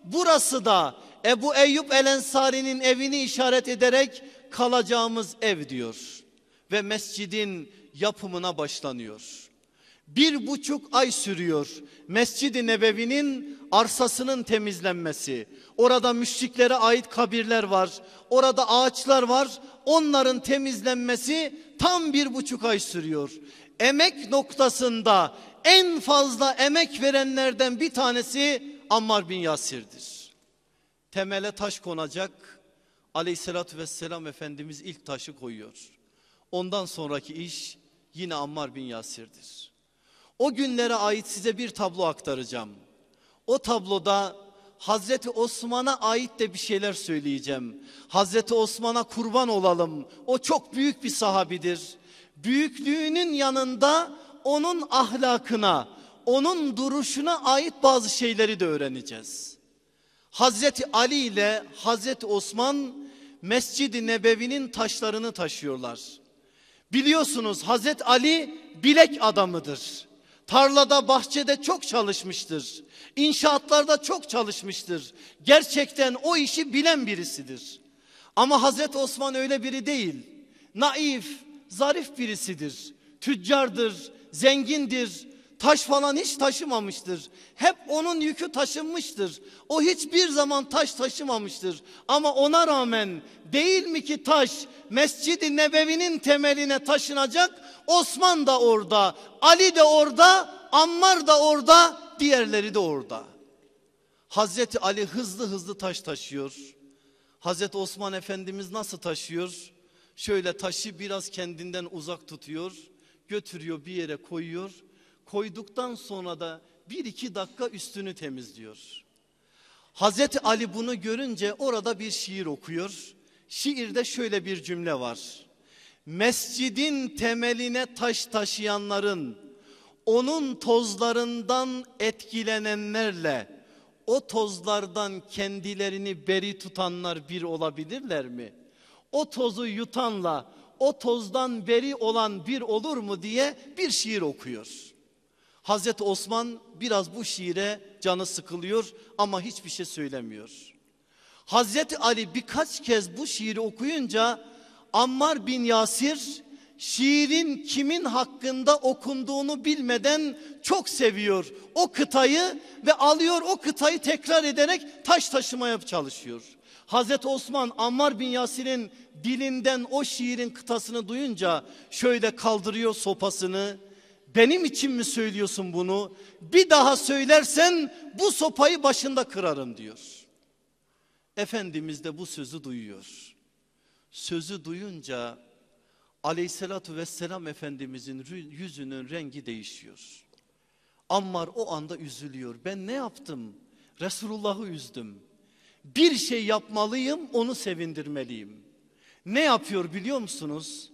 Burası da Ebu Eyyub El Ensari'nin evini işaret ederek kalacağımız ev diyor. Ve mescidin yapımına başlanıyor. Bir buçuk ay sürüyor Mescid-i Nebevi'nin arsasının temizlenmesi. Orada müşriklere ait kabirler var. Orada ağaçlar var. Onların temizlenmesi tam bir buçuk ay sürüyor. Emek noktasında en fazla emek verenlerden bir tanesi Ammar bin Yasir'dir temele taş konacak. Aleyhissalatü vesselam Efendimiz ilk taşı koyuyor. Ondan sonraki iş yine Ammar bin Yasir'dir. O günlere ait size bir tablo aktaracağım. O tabloda Hazreti Osman'a ait de bir şeyler söyleyeceğim. Hazreti Osman'a kurban olalım. O çok büyük bir sahabidir. Büyüklüğünün yanında onun ahlakına, onun duruşuna ait bazı şeyleri de öğreneceğiz. Hazreti Ali ile Hazreti Osman Mescid-i Nebevi'nin taşlarını taşıyorlar. Biliyorsunuz Hazreti Ali bilek adamıdır. Tarlada bahçede çok çalışmıştır. İnşaatlarda çok çalışmıştır. Gerçekten o işi bilen birisidir. Ama Hazreti Osman öyle biri değil. Naif, zarif birisidir. Tüccardır, zengindir, taş falan hiç taşımamıştır. Hep onun yükü taşınmıştır. O hiçbir zaman taş taşımamıştır. Ama ona rağmen değil mi ki taş Mescid-i Nebevi'nin temeline taşınacak? Osman da orada, Ali de orada, Ammar da orada, diğerleri de orada. Hazreti Ali hızlı hızlı taş taşıyor. Hazreti Osman Efendimiz nasıl taşıyor? Şöyle taşı biraz kendinden uzak tutuyor, götürüyor bir yere koyuyor koyduktan sonra da bir iki dakika üstünü temizliyor. Hazreti Ali bunu görünce orada bir şiir okuyor. Şiirde şöyle bir cümle var. Mescidin temeline taş taşıyanların onun tozlarından etkilenenlerle o tozlardan kendilerini beri tutanlar bir olabilirler mi? O tozu yutanla o tozdan beri olan bir olur mu diye bir şiir okuyor. Hazreti Osman biraz bu şiire canı sıkılıyor ama hiçbir şey söylemiyor. Hazreti Ali birkaç kez bu şiiri okuyunca Ammar bin Yasir şiirin kimin hakkında okunduğunu bilmeden çok seviyor o kıtayı ve alıyor o kıtayı tekrar ederek taş taşımaya çalışıyor. Hazreti Osman Ammar bin Yasir'in dilinden o şiirin kıtasını duyunca şöyle kaldırıyor sopasını benim için mi söylüyorsun bunu? Bir daha söylersen bu sopayı başında kırarım diyor. Efendimiz de bu sözü duyuyor. Sözü duyunca aleyhissalatü vesselam Efendimizin yüzünün rengi değişiyor. Ammar o anda üzülüyor. Ben ne yaptım? Resulullah'ı üzdüm. Bir şey yapmalıyım onu sevindirmeliyim. Ne yapıyor biliyor musunuz?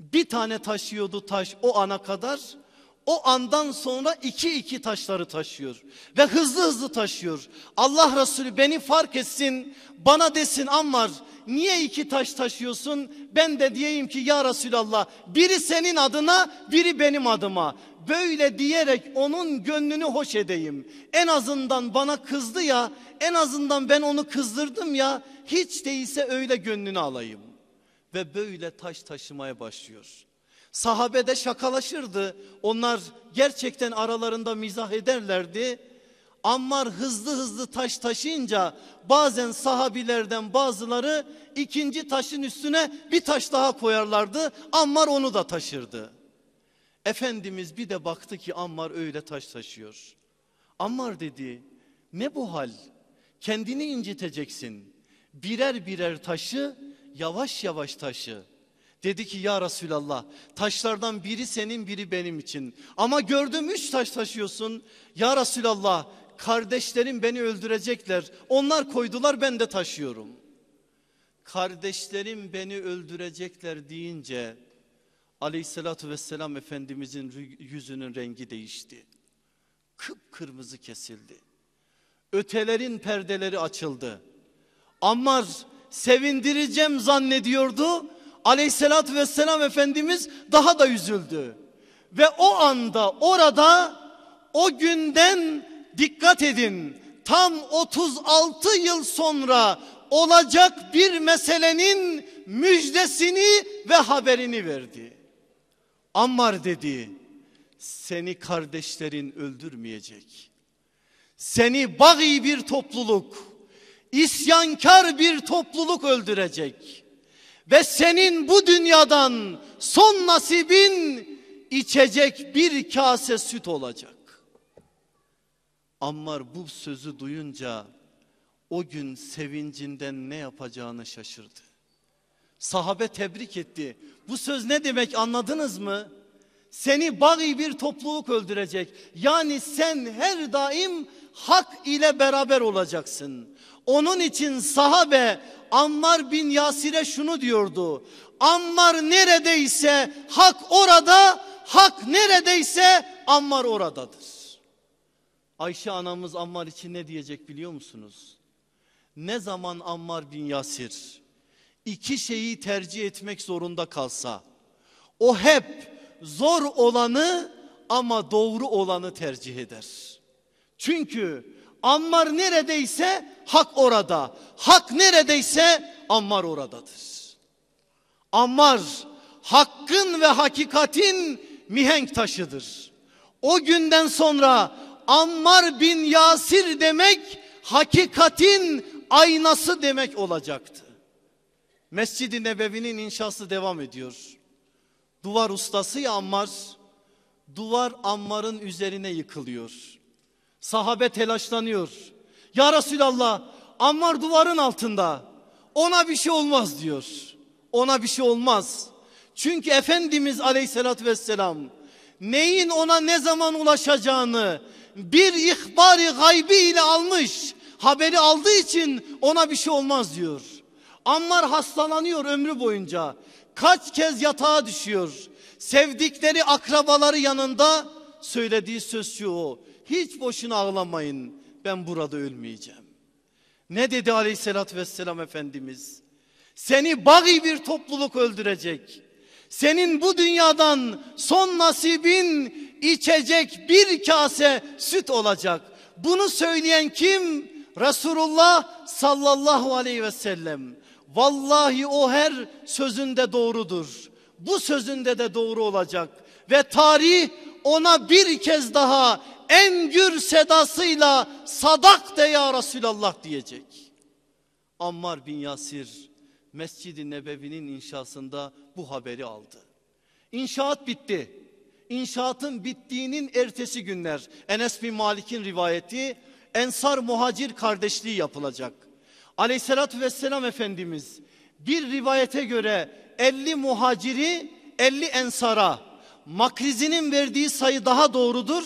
Bir tane taşıyordu taş o ana kadar o andan sonra iki iki taşları taşıyor ve hızlı hızlı taşıyor. Allah Resulü beni fark etsin bana desin Ammar niye iki taş taşıyorsun? Ben de diyeyim ki ya Resulallah biri senin adına biri benim adıma. Böyle diyerek onun gönlünü hoş edeyim. En azından bana kızdı ya en azından ben onu kızdırdım ya hiç değilse öyle gönlünü alayım. Ve böyle taş taşımaya başlıyor. Sahabede şakalaşırdı. Onlar gerçekten aralarında mizah ederlerdi. Ammar hızlı hızlı taş taşıyınca bazen sahabilerden bazıları ikinci taşın üstüne bir taş daha koyarlardı. Ammar onu da taşırdı. Efendimiz bir de baktı ki Ammar öyle taş taşıyor. Ammar dedi ne bu hal? Kendini inciteceksin. Birer birer taşı yavaş yavaş taşı. Dedi ki ya Resulallah taşlardan biri senin biri benim için. Ama gördüm üç taş taşıyorsun. Ya Resulallah kardeşlerim beni öldürecekler. Onlar koydular ben de taşıyorum. Kardeşlerim beni öldürecekler deyince aleyhissalatü vesselam Efendimizin yüzünün rengi değişti. Kıpkırmızı kesildi. Ötelerin perdeleri açıldı. Ammar sevindireceğim zannediyordu aleyhissalatü vesselam Efendimiz daha da üzüldü. Ve o anda orada o günden dikkat edin tam 36 yıl sonra olacak bir meselenin müjdesini ve haberini verdi. Ammar dedi seni kardeşlerin öldürmeyecek. Seni bagi bir topluluk, isyankar bir topluluk öldürecek ve senin bu dünyadan son nasibin içecek bir kase süt olacak. Ammar bu sözü duyunca o gün sevincinden ne yapacağını şaşırdı. Sahabe tebrik etti. Bu söz ne demek anladınız mı? Seni bagi bir topluluk öldürecek. Yani sen her daim hak ile beraber olacaksın. Onun için sahabe Ammar bin Yasir'e şunu diyordu. Ammar neredeyse hak orada, hak neredeyse Ammar oradadır. Ayşe anamız Ammar için ne diyecek biliyor musunuz? Ne zaman Ammar bin Yasir iki şeyi tercih etmek zorunda kalsa o hep zor olanı ama doğru olanı tercih eder. Çünkü Ammar neredeyse hak orada. Hak neredeyse Ammar oradadır. Ammar hakkın ve hakikatin mihenk taşıdır. O günden sonra Ammar bin Yasir demek hakikatin aynası demek olacaktı. Mescid-i Nebevi'nin inşası devam ediyor. Duvar ustası ya Ammar, duvar Ammar'ın üzerine yıkılıyor. Sahabe telaşlanıyor. Ya Resulallah Ammar duvarın altında. Ona bir şey olmaz diyor. Ona bir şey olmaz. Çünkü Efendimiz aleyhissalatü vesselam neyin ona ne zaman ulaşacağını bir ihbari gaybi ile almış. Haberi aldığı için ona bir şey olmaz diyor. Ammar hastalanıyor ömrü boyunca. Kaç kez yatağa düşüyor. Sevdikleri akrabaları yanında söylediği söz şu o. Hiç boşuna ağlamayın. Ben burada ölmeyeceğim. Ne dedi aleyhissalatü vesselam Efendimiz? Seni bagi bir topluluk öldürecek. Senin bu dünyadan son nasibin içecek bir kase süt olacak. Bunu söyleyen kim? Resulullah sallallahu aleyhi ve sellem. Vallahi o her sözünde doğrudur. Bu sözünde de doğru olacak. Ve tarih ona bir kez daha en gür sedasıyla sadak de ya Resulallah diyecek. Ammar bin Yasir Mescid-i Nebevi'nin inşasında bu haberi aldı. İnşaat bitti. İnşaatın bittiğinin ertesi günler Enes bin Malik'in rivayeti Ensar Muhacir kardeşliği yapılacak. Aleyhissalatü vesselam Efendimiz bir rivayete göre 50 muhaciri 50 ensara Makrizi'nin verdiği sayı daha doğrudur.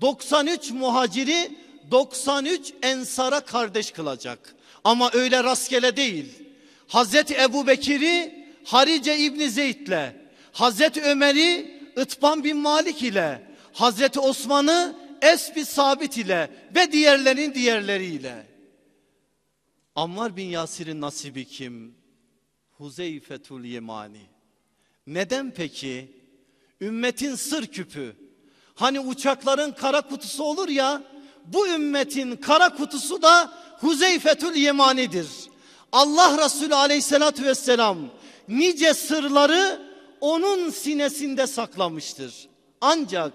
93 muhaciri 93 ensara kardeş kılacak. Ama öyle rastgele değil. Hazreti Ebu Bekir'i Harice İbni Zeyd'le, Hazreti Ömer'i Itban bin Malik ile, Hazreti Osman'ı Esbi Sabit ile ve diğerlerinin diğerleriyle. Ammar bin Yasir'in nasibi kim? Huzeyfetul Yemani. Neden peki? Ümmetin sır küpü. Hani uçakların kara kutusu olur ya bu ümmetin kara kutusu da Huzeyfetül Yemani'dir. Allah Resulü aleyhissalatü vesselam nice sırları onun sinesinde saklamıştır. Ancak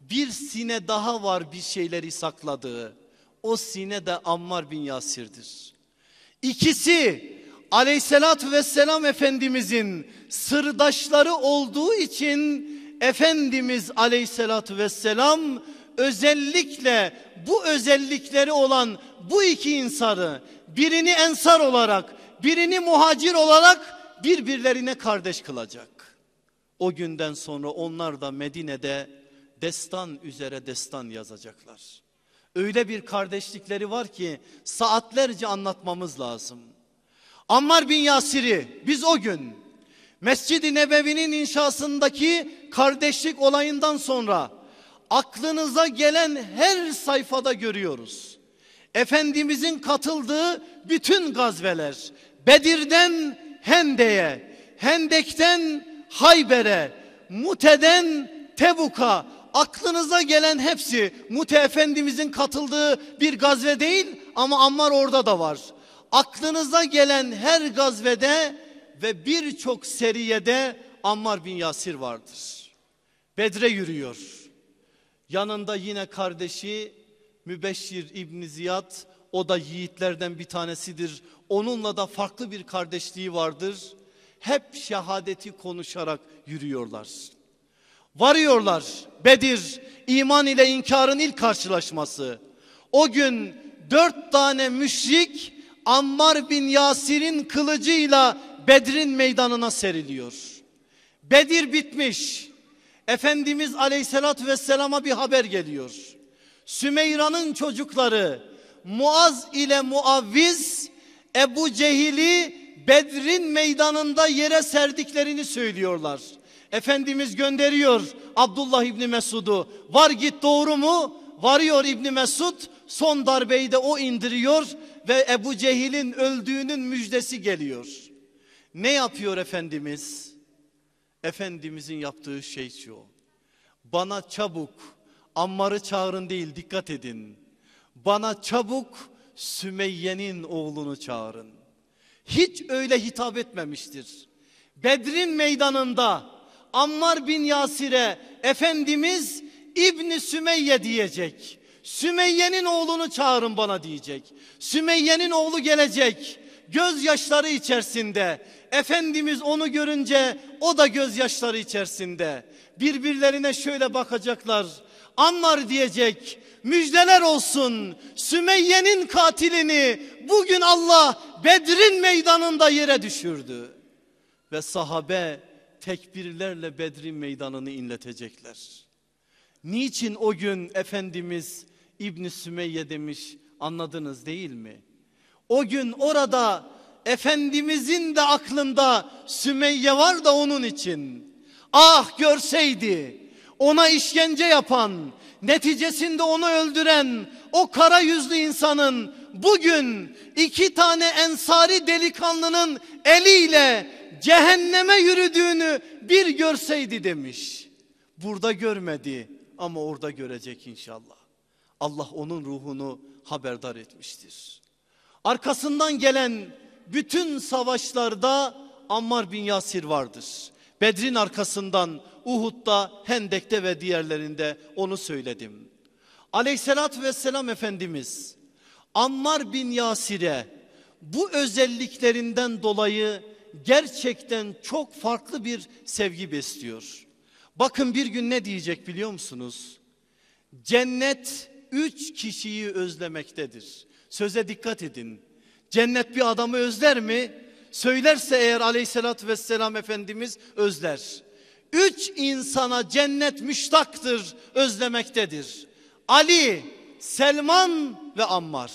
bir sine daha var bir şeyleri sakladığı. O sine de Ammar bin Yasir'dir. İkisi aleyhissalatü vesselam efendimizin sırdaşları olduğu için Efendimiz aleyhissalatü vesselam özellikle bu özellikleri olan bu iki insanı birini ensar olarak birini muhacir olarak birbirlerine kardeş kılacak. O günden sonra onlar da Medine'de destan üzere destan yazacaklar. Öyle bir kardeşlikleri var ki saatlerce anlatmamız lazım. Ammar bin Yasir'i biz o gün Mescid-i Nebevi'nin inşasındaki kardeşlik olayından sonra aklınıza gelen her sayfada görüyoruz. Efendimizin katıldığı bütün gazveler Bedir'den Hende'ye, Hendek'ten Hayber'e, Mute'den Tebuk'a aklınıza gelen hepsi Mute Efendimizin katıldığı bir gazve değil ama Ammar orada da var. Aklınıza gelen her gazvede ve birçok seriyede Ammar bin Yasir vardır. Bedre yürüyor. Yanında yine kardeşi Mübeşşir İbni Ziyad o da yiğitlerden bir tanesidir. Onunla da farklı bir kardeşliği vardır. Hep şehadeti konuşarak yürüyorlar. Varıyorlar Bedir iman ile inkarın ilk karşılaşması. O gün dört tane müşrik Ammar bin Yasir'in kılıcıyla Bedir'in meydanına seriliyor. Bedir bitmiş. Efendimiz aleyhissalatü vesselama bir haber geliyor. Sümeyra'nın çocukları Muaz ile Muavviz Ebu Cehil'i Bedir'in meydanında yere serdiklerini söylüyorlar. Efendimiz gönderiyor Abdullah İbni Mesud'u. Var git doğru mu? Varıyor İbni Mesud son darbeyi de o indiriyor ve Ebu Cehil'in öldüğünün müjdesi geliyor. Ne yapıyor Efendimiz? Efendimizin yaptığı şey şu. Bana çabuk Ammar'ı çağırın değil dikkat edin. Bana çabuk Sümeyye'nin oğlunu çağırın. Hiç öyle hitap etmemiştir. Bedrin meydanında Ammar bin Yasir'e Efendimiz İbni Sümeyye diyecek. Sümeyye'nin oğlunu çağırın bana diyecek. Sümeyye'nin oğlu gelecek gözyaşları içerisinde. Efendimiz onu görünce o da gözyaşları içerisinde. Birbirlerine şöyle bakacaklar. anlar diyecek müjdeler olsun Sümeyye'nin katilini bugün Allah Bedir'in meydanında yere düşürdü. Ve sahabe tekbirlerle Bedir'in meydanını inletecekler. Niçin o gün Efendimiz İbni Sümeyye demiş anladınız değil mi? O gün orada Efendimizin de aklında Sümeyye var da onun için. Ah görseydi ona işkence yapan, neticesinde onu öldüren o kara yüzlü insanın bugün iki tane ensari delikanlının eliyle cehenneme yürüdüğünü bir görseydi demiş. Burada görmedi ama orada görecek inşallah. Allah onun ruhunu haberdar etmiştir. Arkasından gelen bütün savaşlarda Ammar bin Yasir vardır. Bedrin arkasından Uhud'da, Hendek'te ve diğerlerinde onu söyledim. Aleyhissalatü vesselam Efendimiz Ammar bin Yasir'e bu özelliklerinden dolayı gerçekten çok farklı bir sevgi besliyor. Bakın bir gün ne diyecek biliyor musunuz? Cennet üç kişiyi özlemektedir. Söze dikkat edin. Cennet bir adamı özler mi? Söylerse eğer aleyhissalatü vesselam Efendimiz özler. Üç insana cennet müştaktır, özlemektedir. Ali, Selman ve Ammar.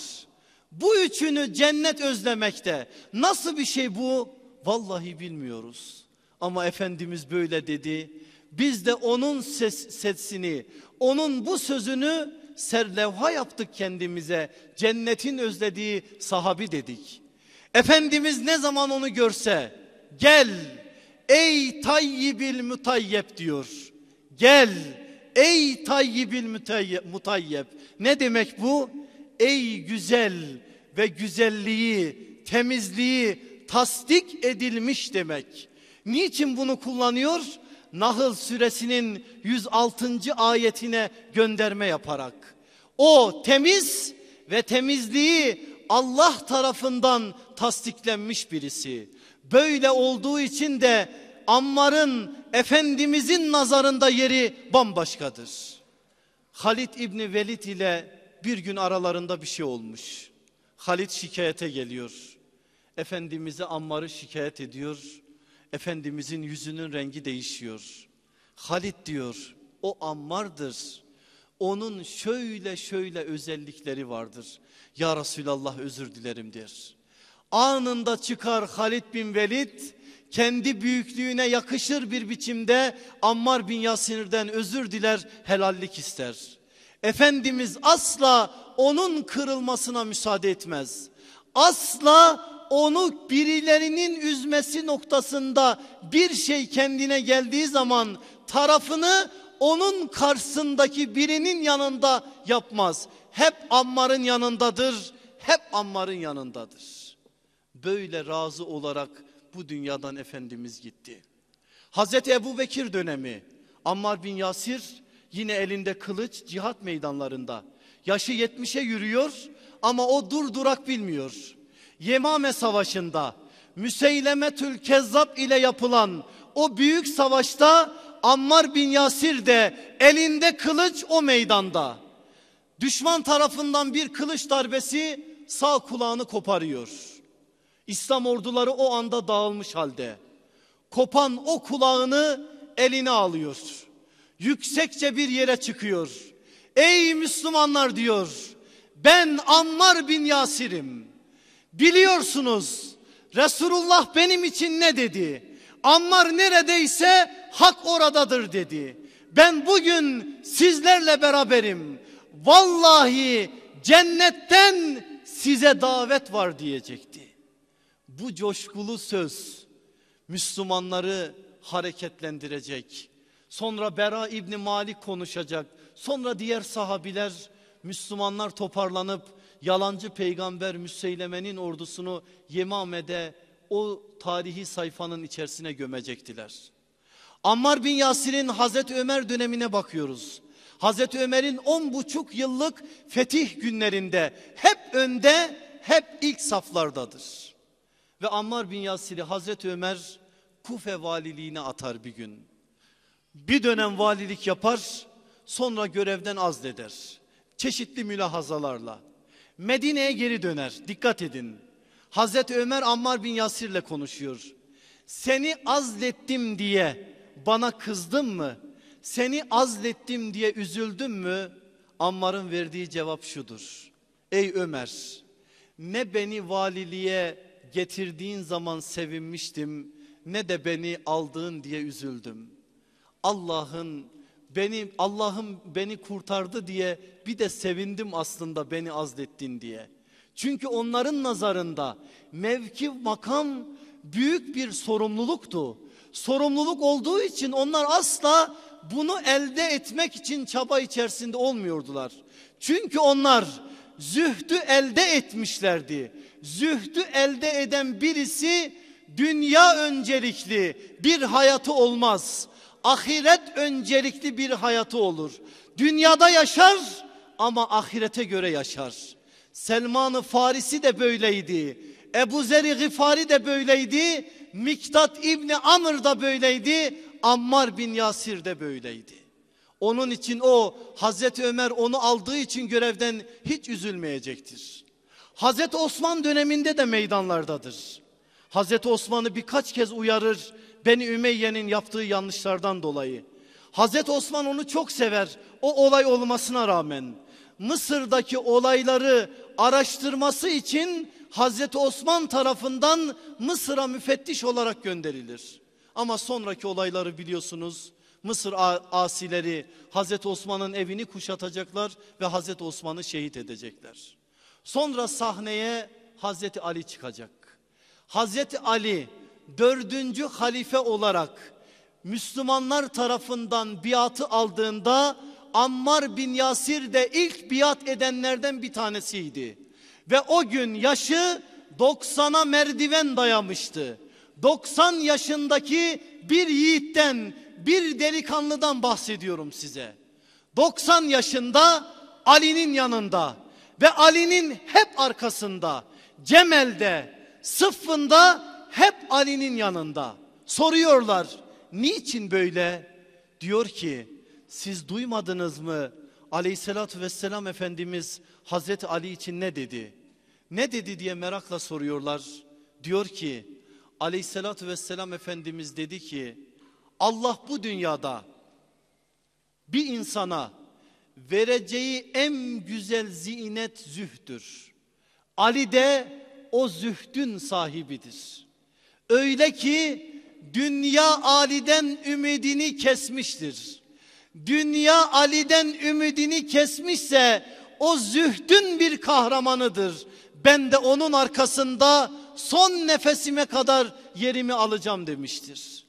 Bu üçünü cennet özlemekte. Nasıl bir şey bu? Vallahi bilmiyoruz. Ama Efendimiz böyle dedi. Biz de onun ses, sesini, onun bu sözünü serlevha yaptık kendimize. Cennetin özlediği sahabi dedik. Efendimiz ne zaman onu görse gel ey tayyibil mutayyep diyor. Gel ey tayyibil mutayyep. Ne demek bu? Ey güzel ve güzelliği, temizliği tasdik edilmiş demek. Niçin bunu kullanıyor? Nahl suresinin 106. ayetine gönderme yaparak o temiz ve temizliği Allah tarafından tasdiklenmiş birisi. Böyle olduğu için de Ammar'ın Efendimizin nazarında yeri bambaşkadır. Halit İbni Velid ile bir gün aralarında bir şey olmuş. Halit şikayete geliyor. Efendimiz'e Ammar'ı şikayet ediyor. Efendimizin yüzünün rengi değişiyor. Halit diyor o ammardır. Onun şöyle şöyle özellikleri vardır. Ya Resulallah özür dilerim der. Anında çıkar halit bin Velid kendi büyüklüğüne yakışır bir biçimde Ammar bin Yasir'den özür diler helallik ister. Efendimiz asla onun kırılmasına müsaade etmez. Asla onu birilerinin üzmesi noktasında bir şey kendine geldiği zaman tarafını onun karşısındaki birinin yanında yapmaz. Hep Ammar'ın yanındadır. Hep Ammar'ın yanındadır. Böyle razı olarak bu dünyadan Efendimiz gitti. Hazreti Ebu Bekir dönemi Ammar bin Yasir yine elinde kılıç cihat meydanlarında. Yaşı yetmişe yürüyor ama o dur durak bilmiyor. Yemame Savaşı'nda Müseylemetül Kezzab ile yapılan o büyük savaşta Ammar bin Yasir de elinde kılıç o meydanda. Düşman tarafından bir kılıç darbesi sağ kulağını koparıyor. İslam orduları o anda dağılmış halde. Kopan o kulağını eline alıyor. Yüksekçe bir yere çıkıyor. Ey Müslümanlar diyor. Ben Ammar bin Yasir'im. Biliyorsunuz Resulullah benim için ne dedi? Ammar neredeyse hak oradadır dedi. Ben bugün sizlerle beraberim. Vallahi cennetten size davet var diyecekti. Bu coşkulu söz Müslümanları hareketlendirecek. Sonra Bera İbni Malik konuşacak. Sonra diğer sahabiler Müslümanlar toparlanıp yalancı peygamber Müseyleme'nin ordusunu Yemame'de o tarihi sayfanın içerisine gömecektiler. Ammar bin Yasir'in Hazreti Ömer dönemine bakıyoruz. Hazreti Ömer'in on buçuk yıllık fetih günlerinde hep önde hep ilk saflardadır. Ve Ammar bin Yasir'i Hazreti Ömer Kufe valiliğine atar bir gün. Bir dönem valilik yapar sonra görevden azleder. Çeşitli mülahazalarla. Medine'ye geri döner. Dikkat edin. Hazreti Ömer Ammar bin Yasir ile konuşuyor. Seni azlettim diye bana kızdın mı? Seni azlettim diye üzüldün mü? Ammar'ın verdiği cevap şudur. Ey Ömer ne beni valiliğe getirdiğin zaman sevinmiştim ne de beni aldığın diye üzüldüm. Allah'ın beni Allah'ım beni kurtardı diye bir de sevindim aslında beni azlettin diye. Çünkü onların nazarında mevki makam büyük bir sorumluluktu. Sorumluluk olduğu için onlar asla bunu elde etmek için çaba içerisinde olmuyordular. Çünkü onlar zühdü elde etmişlerdi. Zühdü elde eden birisi dünya öncelikli bir hayatı olmaz ahiret öncelikli bir hayatı olur. Dünyada yaşar ama ahirete göre yaşar. Selman-ı Farisi de böyleydi. Ebu Zer-i Gıfari de böyleydi. Miktat İbni Amr da böyleydi. Ammar bin Yasir de böyleydi. Onun için o Hazreti Ömer onu aldığı için görevden hiç üzülmeyecektir. Hazreti Osman döneminde de meydanlardadır. Hazreti Osman'ı birkaç kez uyarır Beni Ümeyye'nin yaptığı yanlışlardan dolayı. Hazreti Osman onu çok sever o olay olmasına rağmen. Mısır'daki olayları araştırması için Hazreti Osman tarafından Mısır'a müfettiş olarak gönderilir. Ama sonraki olayları biliyorsunuz. Mısır asileri Hazreti Osman'ın evini kuşatacaklar ve Hazreti Osman'ı şehit edecekler. Sonra sahneye Hazreti Ali çıkacak. Hazreti Ali dördüncü halife olarak Müslümanlar tarafından biatı aldığında Ammar bin Yasir de ilk biat edenlerden bir tanesiydi. Ve o gün yaşı 90'a merdiven dayamıştı. 90 yaşındaki bir yiğitten, bir delikanlıdan bahsediyorum size. 90 yaşında Ali'nin yanında ve Ali'nin hep arkasında, Cemel'de, Sıffın'da hep Ali'nin yanında. Soruyorlar niçin böyle? Diyor ki siz duymadınız mı? Aleyhissalatü vesselam Efendimiz Hazreti Ali için ne dedi? Ne dedi diye merakla soruyorlar. Diyor ki aleyhissalatü vesselam Efendimiz dedi ki Allah bu dünyada bir insana vereceği en güzel zinet zühdür. Ali de o zühdün sahibidir. Öyle ki dünya Ali'den ümidini kesmiştir. Dünya Ali'den ümidini kesmişse o zühdün bir kahramanıdır. Ben de onun arkasında son nefesime kadar yerimi alacağım demiştir.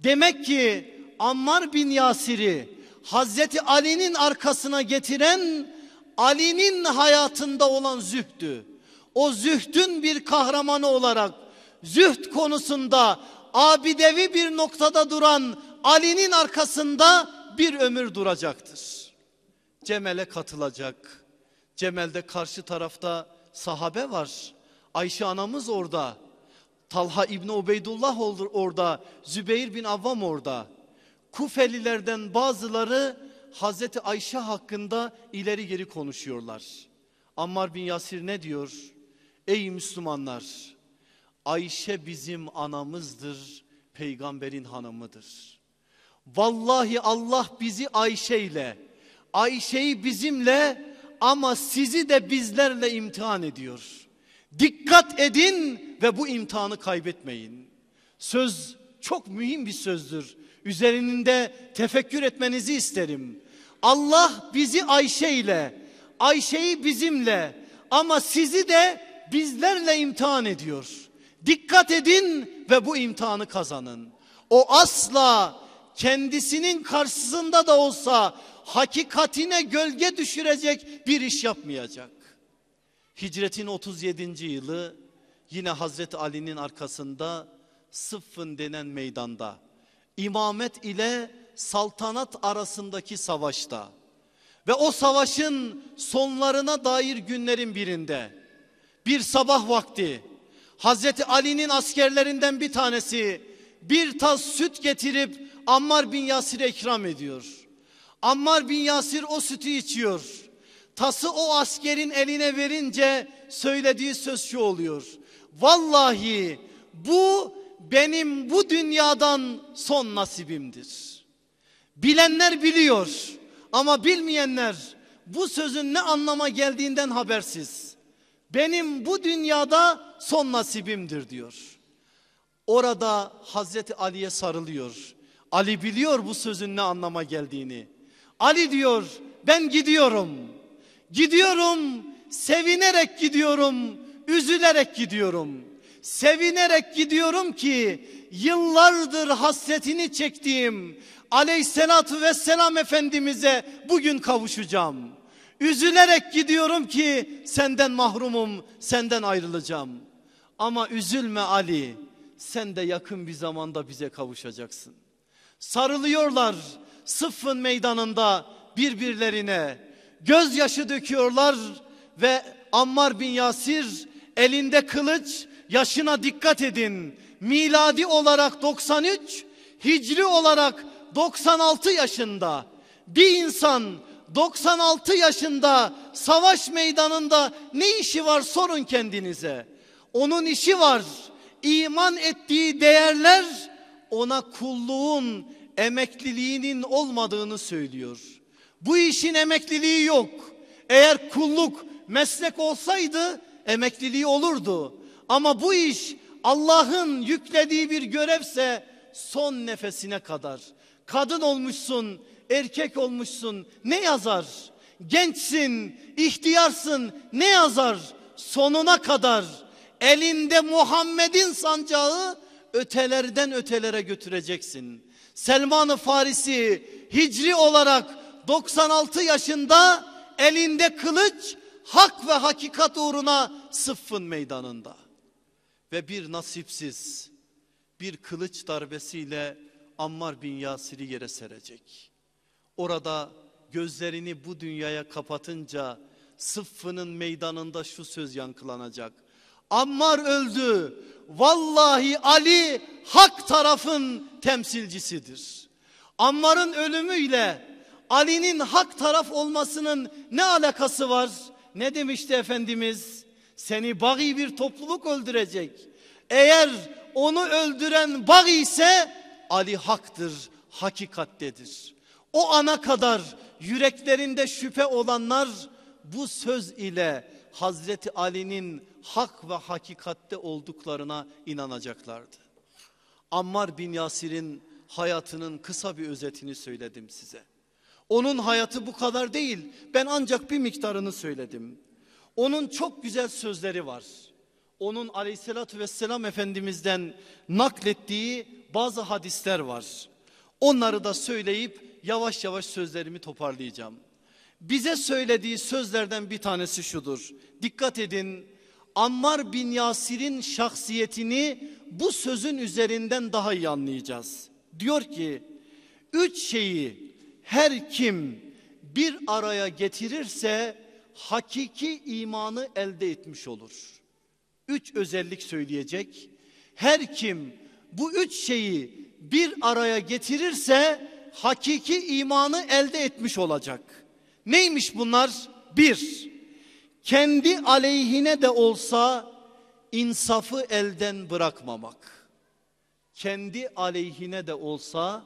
Demek ki Ammar bin Yasir'i Hazreti Ali'nin arkasına getiren Ali'nin hayatında olan zühdü. O zühdün bir kahramanı olarak zühd konusunda abidevi bir noktada duran Ali'nin arkasında bir ömür duracaktır. Cemel'e katılacak. Cemel'de karşı tarafta sahabe var. Ayşe anamız orada. Talha İbni Ubeydullah orada. Zübeyir bin Avvam orada. Kufelilerden bazıları Hazreti Ayşe hakkında ileri geri konuşuyorlar. Ammar bin Yasir ne diyor? Ey Müslümanlar! Ayşe bizim anamızdır, peygamberin hanımıdır. Vallahi Allah bizi Ayşe ile, Ayşe'yi bizimle ama sizi de bizlerle imtihan ediyor. Dikkat edin ve bu imtihanı kaybetmeyin. Söz çok mühim bir sözdür. Üzerinde tefekkür etmenizi isterim. Allah bizi Ayşe ile, Ayşe'yi bizimle ama sizi de bizlerle imtihan ediyor. Dikkat edin ve bu imtihanı kazanın. O asla kendisinin karşısında da olsa hakikatine gölge düşürecek bir iş yapmayacak. Hicretin 37. yılı yine Hazreti Ali'nin arkasında Sıffın denen meydanda imamet ile saltanat arasındaki savaşta ve o savaşın sonlarına dair günlerin birinde bir sabah vakti Hazreti Ali'nin askerlerinden bir tanesi bir tas süt getirip Ammar bin Yasir'e ikram ediyor. Ammar bin Yasir o sütü içiyor. Tası o askerin eline verince söylediği söz şu oluyor. Vallahi bu benim bu dünyadan son nasibimdir. Bilenler biliyor ama bilmeyenler bu sözün ne anlama geldiğinden habersiz. Benim bu dünyada son nasibimdir diyor. Orada Hazreti Ali'ye sarılıyor. Ali biliyor bu sözün ne anlama geldiğini. Ali diyor ben gidiyorum. Gidiyorum sevinerek gidiyorum. Üzülerek gidiyorum. Sevinerek gidiyorum ki yıllardır hasretini çektiğim aleyhissalatü vesselam efendimize bugün kavuşacağım. Üzülerek gidiyorum ki senden mahrumum, senden ayrılacağım. Ama üzülme Ali, sen de yakın bir zamanda bize kavuşacaksın. Sarılıyorlar sıfın meydanında birbirlerine. Gözyaşı döküyorlar ve Ammar bin Yasir elinde kılıç yaşına dikkat edin. Miladi olarak 93, hicri olarak 96 yaşında bir insan 96 yaşında savaş meydanında ne işi var sorun kendinize. Onun işi var. İman ettiği değerler ona kulluğun, emekliliğinin olmadığını söylüyor. Bu işin emekliliği yok. Eğer kulluk meslek olsaydı emekliliği olurdu. Ama bu iş Allah'ın yüklediği bir görevse son nefesine kadar. Kadın olmuşsun, erkek olmuşsun ne yazar? Gençsin, ihtiyarsın ne yazar? Sonuna kadar elinde Muhammed'in sancağı ötelerden ötelere götüreceksin. Selman-ı Farisi hicri olarak 96 yaşında elinde kılıç hak ve hakikat uğruna sıffın meydanında. Ve bir nasipsiz bir kılıç darbesiyle Ammar bin Yasir'i yere serecek. Orada gözlerini bu dünyaya kapatınca sıffının meydanında şu söz yankılanacak. Ammar öldü. Vallahi Ali hak tarafın temsilcisidir. Ammar'ın ölümüyle Ali'nin hak taraf olmasının ne alakası var? Ne demişti Efendimiz? Seni bagi bir topluluk öldürecek. Eğer onu öldüren bagi ise Ali haktır, hakikattedir. O ana kadar yüreklerinde şüphe olanlar bu söz ile Hazreti Ali'nin hak ve hakikatte olduklarına inanacaklardı. Ammar bin Yasir'in hayatının kısa bir özetini söyledim size. Onun hayatı bu kadar değil. Ben ancak bir miktarını söyledim. Onun çok güzel sözleri var. Onun aleyhissalatü vesselam Efendimiz'den naklettiği bazı hadisler var. Onları da söyleyip yavaş yavaş sözlerimi toparlayacağım. Bize söylediği sözlerden bir tanesi şudur. Dikkat edin Ammar bin Yasir'in şahsiyetini bu sözün üzerinden daha iyi anlayacağız. Diyor ki üç şeyi her kim bir araya getirirse hakiki imanı elde etmiş olur. Üç özellik söyleyecek. Her kim bu üç şeyi bir araya getirirse hakiki imanı elde etmiş olacak. Neymiş bunlar? Bir, kendi aleyhine de olsa insafı elden bırakmamak. Kendi aleyhine de olsa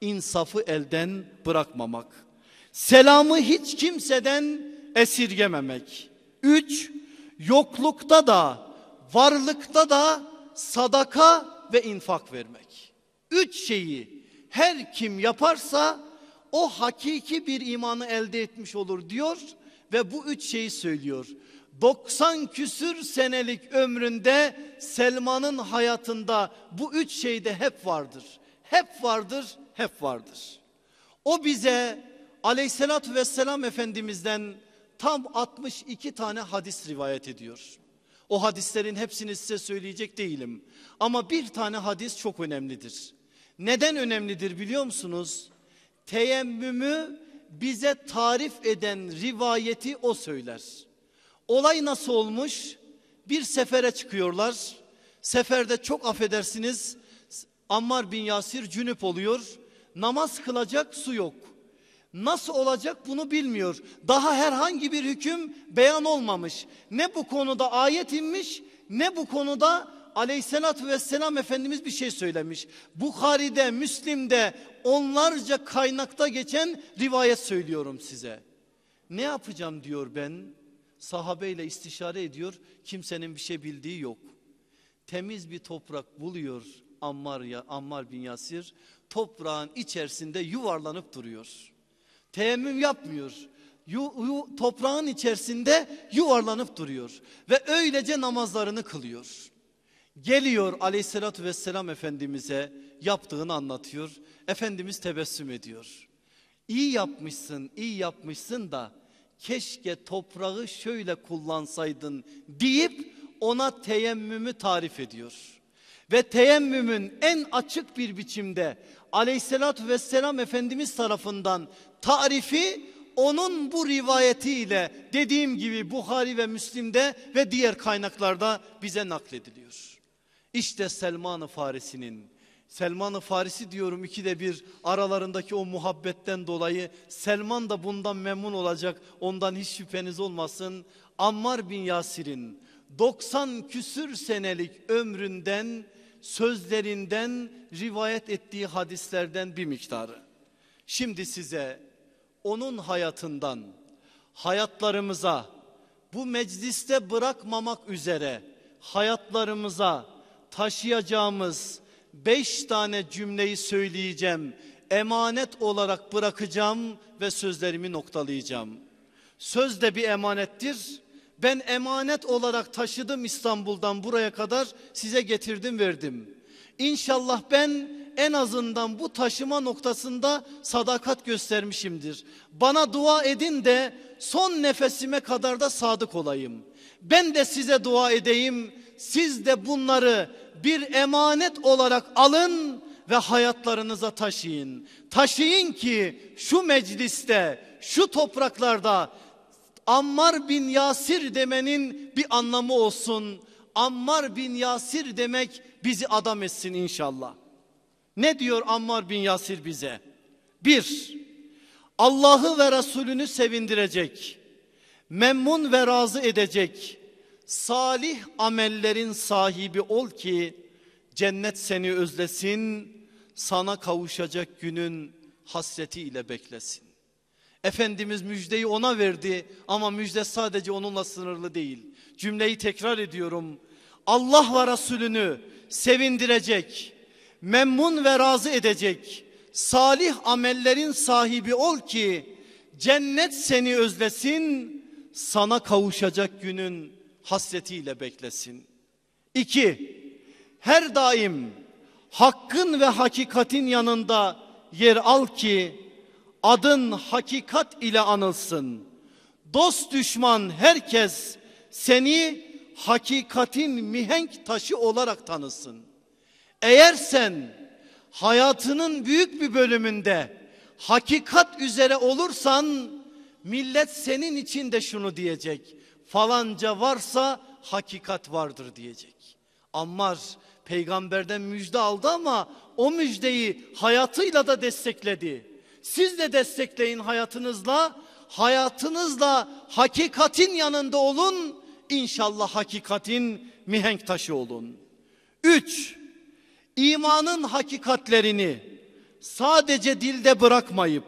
insafı elden bırakmamak. Selamı hiç kimseden esirgememek. Üç, yoklukta da varlıkta da sadaka ve infak vermek. Üç şeyi her kim yaparsa o hakiki bir imanı elde etmiş olur diyor ve bu üç şeyi söylüyor. 90 küsür senelik ömründe Selman'ın hayatında bu üç şey de hep vardır. Hep vardır, hep vardır. O bize aleyhissalatü vesselam Efendimiz'den tam 62 tane hadis rivayet ediyor. O hadislerin hepsini size söyleyecek değilim. Ama bir tane hadis çok önemlidir. Neden önemlidir biliyor musunuz? Teyemmümü bize tarif eden rivayeti o söyler. Olay nasıl olmuş? Bir sefere çıkıyorlar. Seferde çok affedersiniz Ammar bin Yasir cünüp oluyor. Namaz kılacak su yok. Nasıl olacak bunu bilmiyor. Daha herhangi bir hüküm beyan olmamış. Ne bu konuda ayet inmiş ne bu konuda aleyhissalatü vesselam Efendimiz bir şey söylemiş. Bukhari'de, Müslim'de onlarca kaynakta geçen rivayet söylüyorum size. Ne yapacağım diyor ben. Sahabeyle istişare ediyor. Kimsenin bir şey bildiği yok. Temiz bir toprak buluyor Ammar, ya, Ammar bin Yasir. Toprağın içerisinde yuvarlanıp duruyor. Teemmüm yapmıyor yu, yu, toprağın içerisinde yuvarlanıp duruyor ve öylece namazlarını kılıyor. Geliyor aleyhissalatü vesselam Efendimiz'e yaptığını anlatıyor. Efendimiz tebessüm ediyor. İyi yapmışsın, iyi yapmışsın da keşke toprağı şöyle kullansaydın deyip ona teyemmümü tarif ediyor. Ve teyemmümün en açık bir biçimde aleyhissalatü vesselam Efendimiz tarafından tarifi onun bu rivayetiyle dediğim gibi Bukhari ve Müslim'de ve diğer kaynaklarda bize naklediliyor. İşte Selman-ı Farisi'nin Selman-ı Farisi diyorum iki de bir aralarındaki o muhabbetten dolayı Selman da bundan memnun olacak ondan hiç şüpheniz olmasın. Ammar bin Yasir'in 90 küsür senelik ömründen sözlerinden rivayet ettiği hadislerden bir miktarı. Şimdi size onun hayatından hayatlarımıza bu mecliste bırakmamak üzere hayatlarımıza taşıyacağımız beş tane cümleyi söyleyeceğim. Emanet olarak bırakacağım ve sözlerimi noktalayacağım. Söz de bir emanettir. Ben emanet olarak taşıdım İstanbul'dan buraya kadar size getirdim verdim. İnşallah ben en azından bu taşıma noktasında sadakat göstermişimdir. Bana dua edin de son nefesime kadar da sadık olayım. Ben de size dua edeyim. Siz de bunları bir emanet olarak alın ve hayatlarınıza taşıyın. Taşıyın ki şu mecliste, şu topraklarda Ammar bin Yasir demenin bir anlamı olsun. Ammar bin Yasir demek bizi adam etsin inşallah. Ne diyor Ammar bin Yasir bize? Bir, Allah'ı ve Resulünü sevindirecek, memnun ve razı edecek, salih amellerin sahibi ol ki cennet seni özlesin, sana kavuşacak günün hasretiyle beklesin. Efendimiz müjdeyi ona verdi ama müjde sadece onunla sınırlı değil. Cümleyi tekrar ediyorum. Allah ve Resulünü sevindirecek, memnun ve razı edecek salih amellerin sahibi ol ki cennet seni özlesin, sana kavuşacak günün hasretiyle beklesin. İki, her daim hakkın ve hakikatin yanında yer al ki adın hakikat ile anılsın. Dost düşman herkes seni hakikatin mihenk taşı olarak tanısın. Eğer sen hayatının büyük bir bölümünde hakikat üzere olursan millet senin için de şunu diyecek falanca varsa hakikat vardır diyecek. Ammar peygamberden müjde aldı ama o müjdeyi hayatıyla da destekledi. Siz de destekleyin hayatınızla. Hayatınızla hakikatin yanında olun. İnşallah hakikatin mihenk taşı olun. 3. İmanın hakikatlerini sadece dilde bırakmayıp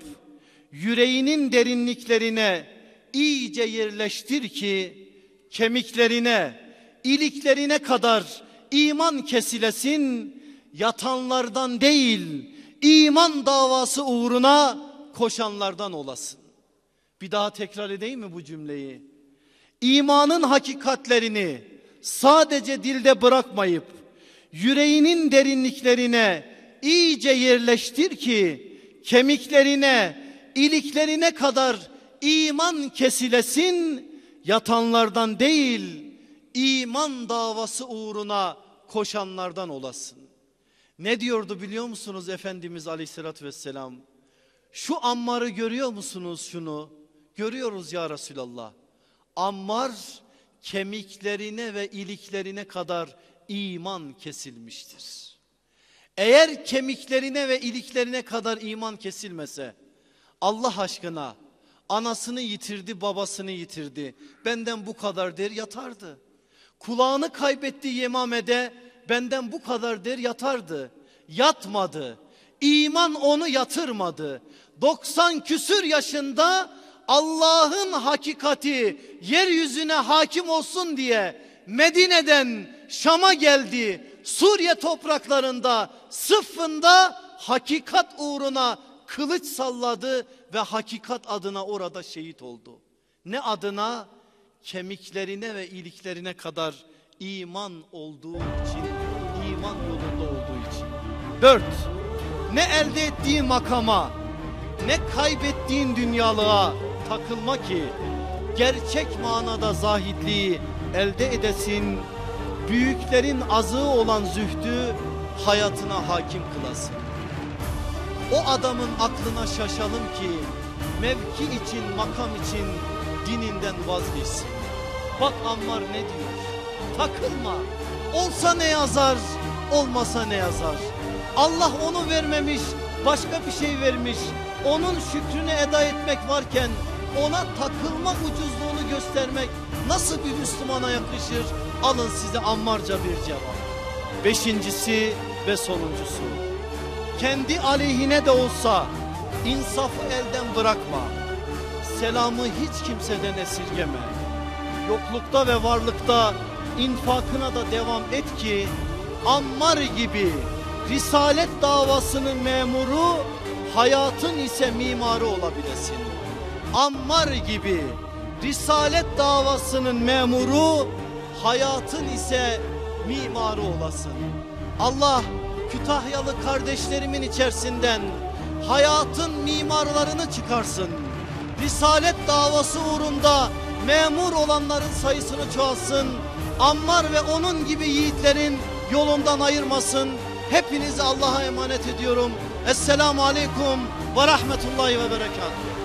yüreğinin derinliklerine iyice yerleştir ki kemiklerine, iliklerine kadar iman kesilesin, yatanlardan değil, iman davası uğruna koşanlardan olasın. Bir daha tekrar edeyim mi bu cümleyi? İmanın hakikatlerini sadece dilde bırakmayıp yüreğinin derinliklerine iyice yerleştir ki kemiklerine, iliklerine kadar iman kesilesin yatanlardan değil iman davası uğruna koşanlardan olasın. Ne diyordu biliyor musunuz Efendimiz aleyhissalatü vesselam? Şu Ammar'ı görüyor musunuz şunu? Görüyoruz ya Resulallah. Ammar kemiklerine ve iliklerine kadar iman kesilmiştir. Eğer kemiklerine ve iliklerine kadar iman kesilmese Allah aşkına Anasını yitirdi, babasını yitirdi. Benden bu kadar der yatardı. Kulağını kaybetti Yemame'de. Benden bu kadar der yatardı. Yatmadı. İman onu yatırmadı. 90 küsür yaşında Allah'ın hakikati yeryüzüne hakim olsun diye Medine'den Şam'a geldi. Suriye topraklarında sıfında hakikat uğruna kılıç salladı ve hakikat adına orada şehit oldu. Ne adına? Kemiklerine ve iliklerine kadar iman olduğu için, iman yolunda olduğu için. Dört, ne elde ettiğin makama, ne kaybettiğin dünyalığa takılma ki gerçek manada zahidliği elde edesin, büyüklerin azığı olan zühdü hayatına hakim kılasın o adamın aklına şaşalım ki mevki için makam için dininden vazgeçsin. Bak Ammar ne diyor takılma olsa ne yazar olmasa ne yazar. Allah onu vermemiş başka bir şey vermiş onun şükrünü eda etmek varken ona takılmak ucuzluğunu göstermek nasıl bir Müslümana yakışır? Alın size ammarca bir cevap. Beşincisi ve sonuncusu kendi aleyhine de olsa insafı elden bırakma. Selamı hiç kimseden esirgeme. Yoklukta ve varlıkta infakına da devam et ki Ammar gibi risalet davasının memuru hayatın ise mimarı olabilesin. Ammar gibi risalet davasının memuru hayatın ise mimarı olasın. Allah Kütahyalı kardeşlerimin içerisinden hayatın mimarlarını çıkarsın. Risalet davası uğrunda memur olanların sayısını çoğalsın. Ammar ve onun gibi yiğitlerin yolundan ayırmasın. Hepinizi Allah'a emanet ediyorum. Esselamu Aleyküm ve Rahmetullahi ve Berekatuhu.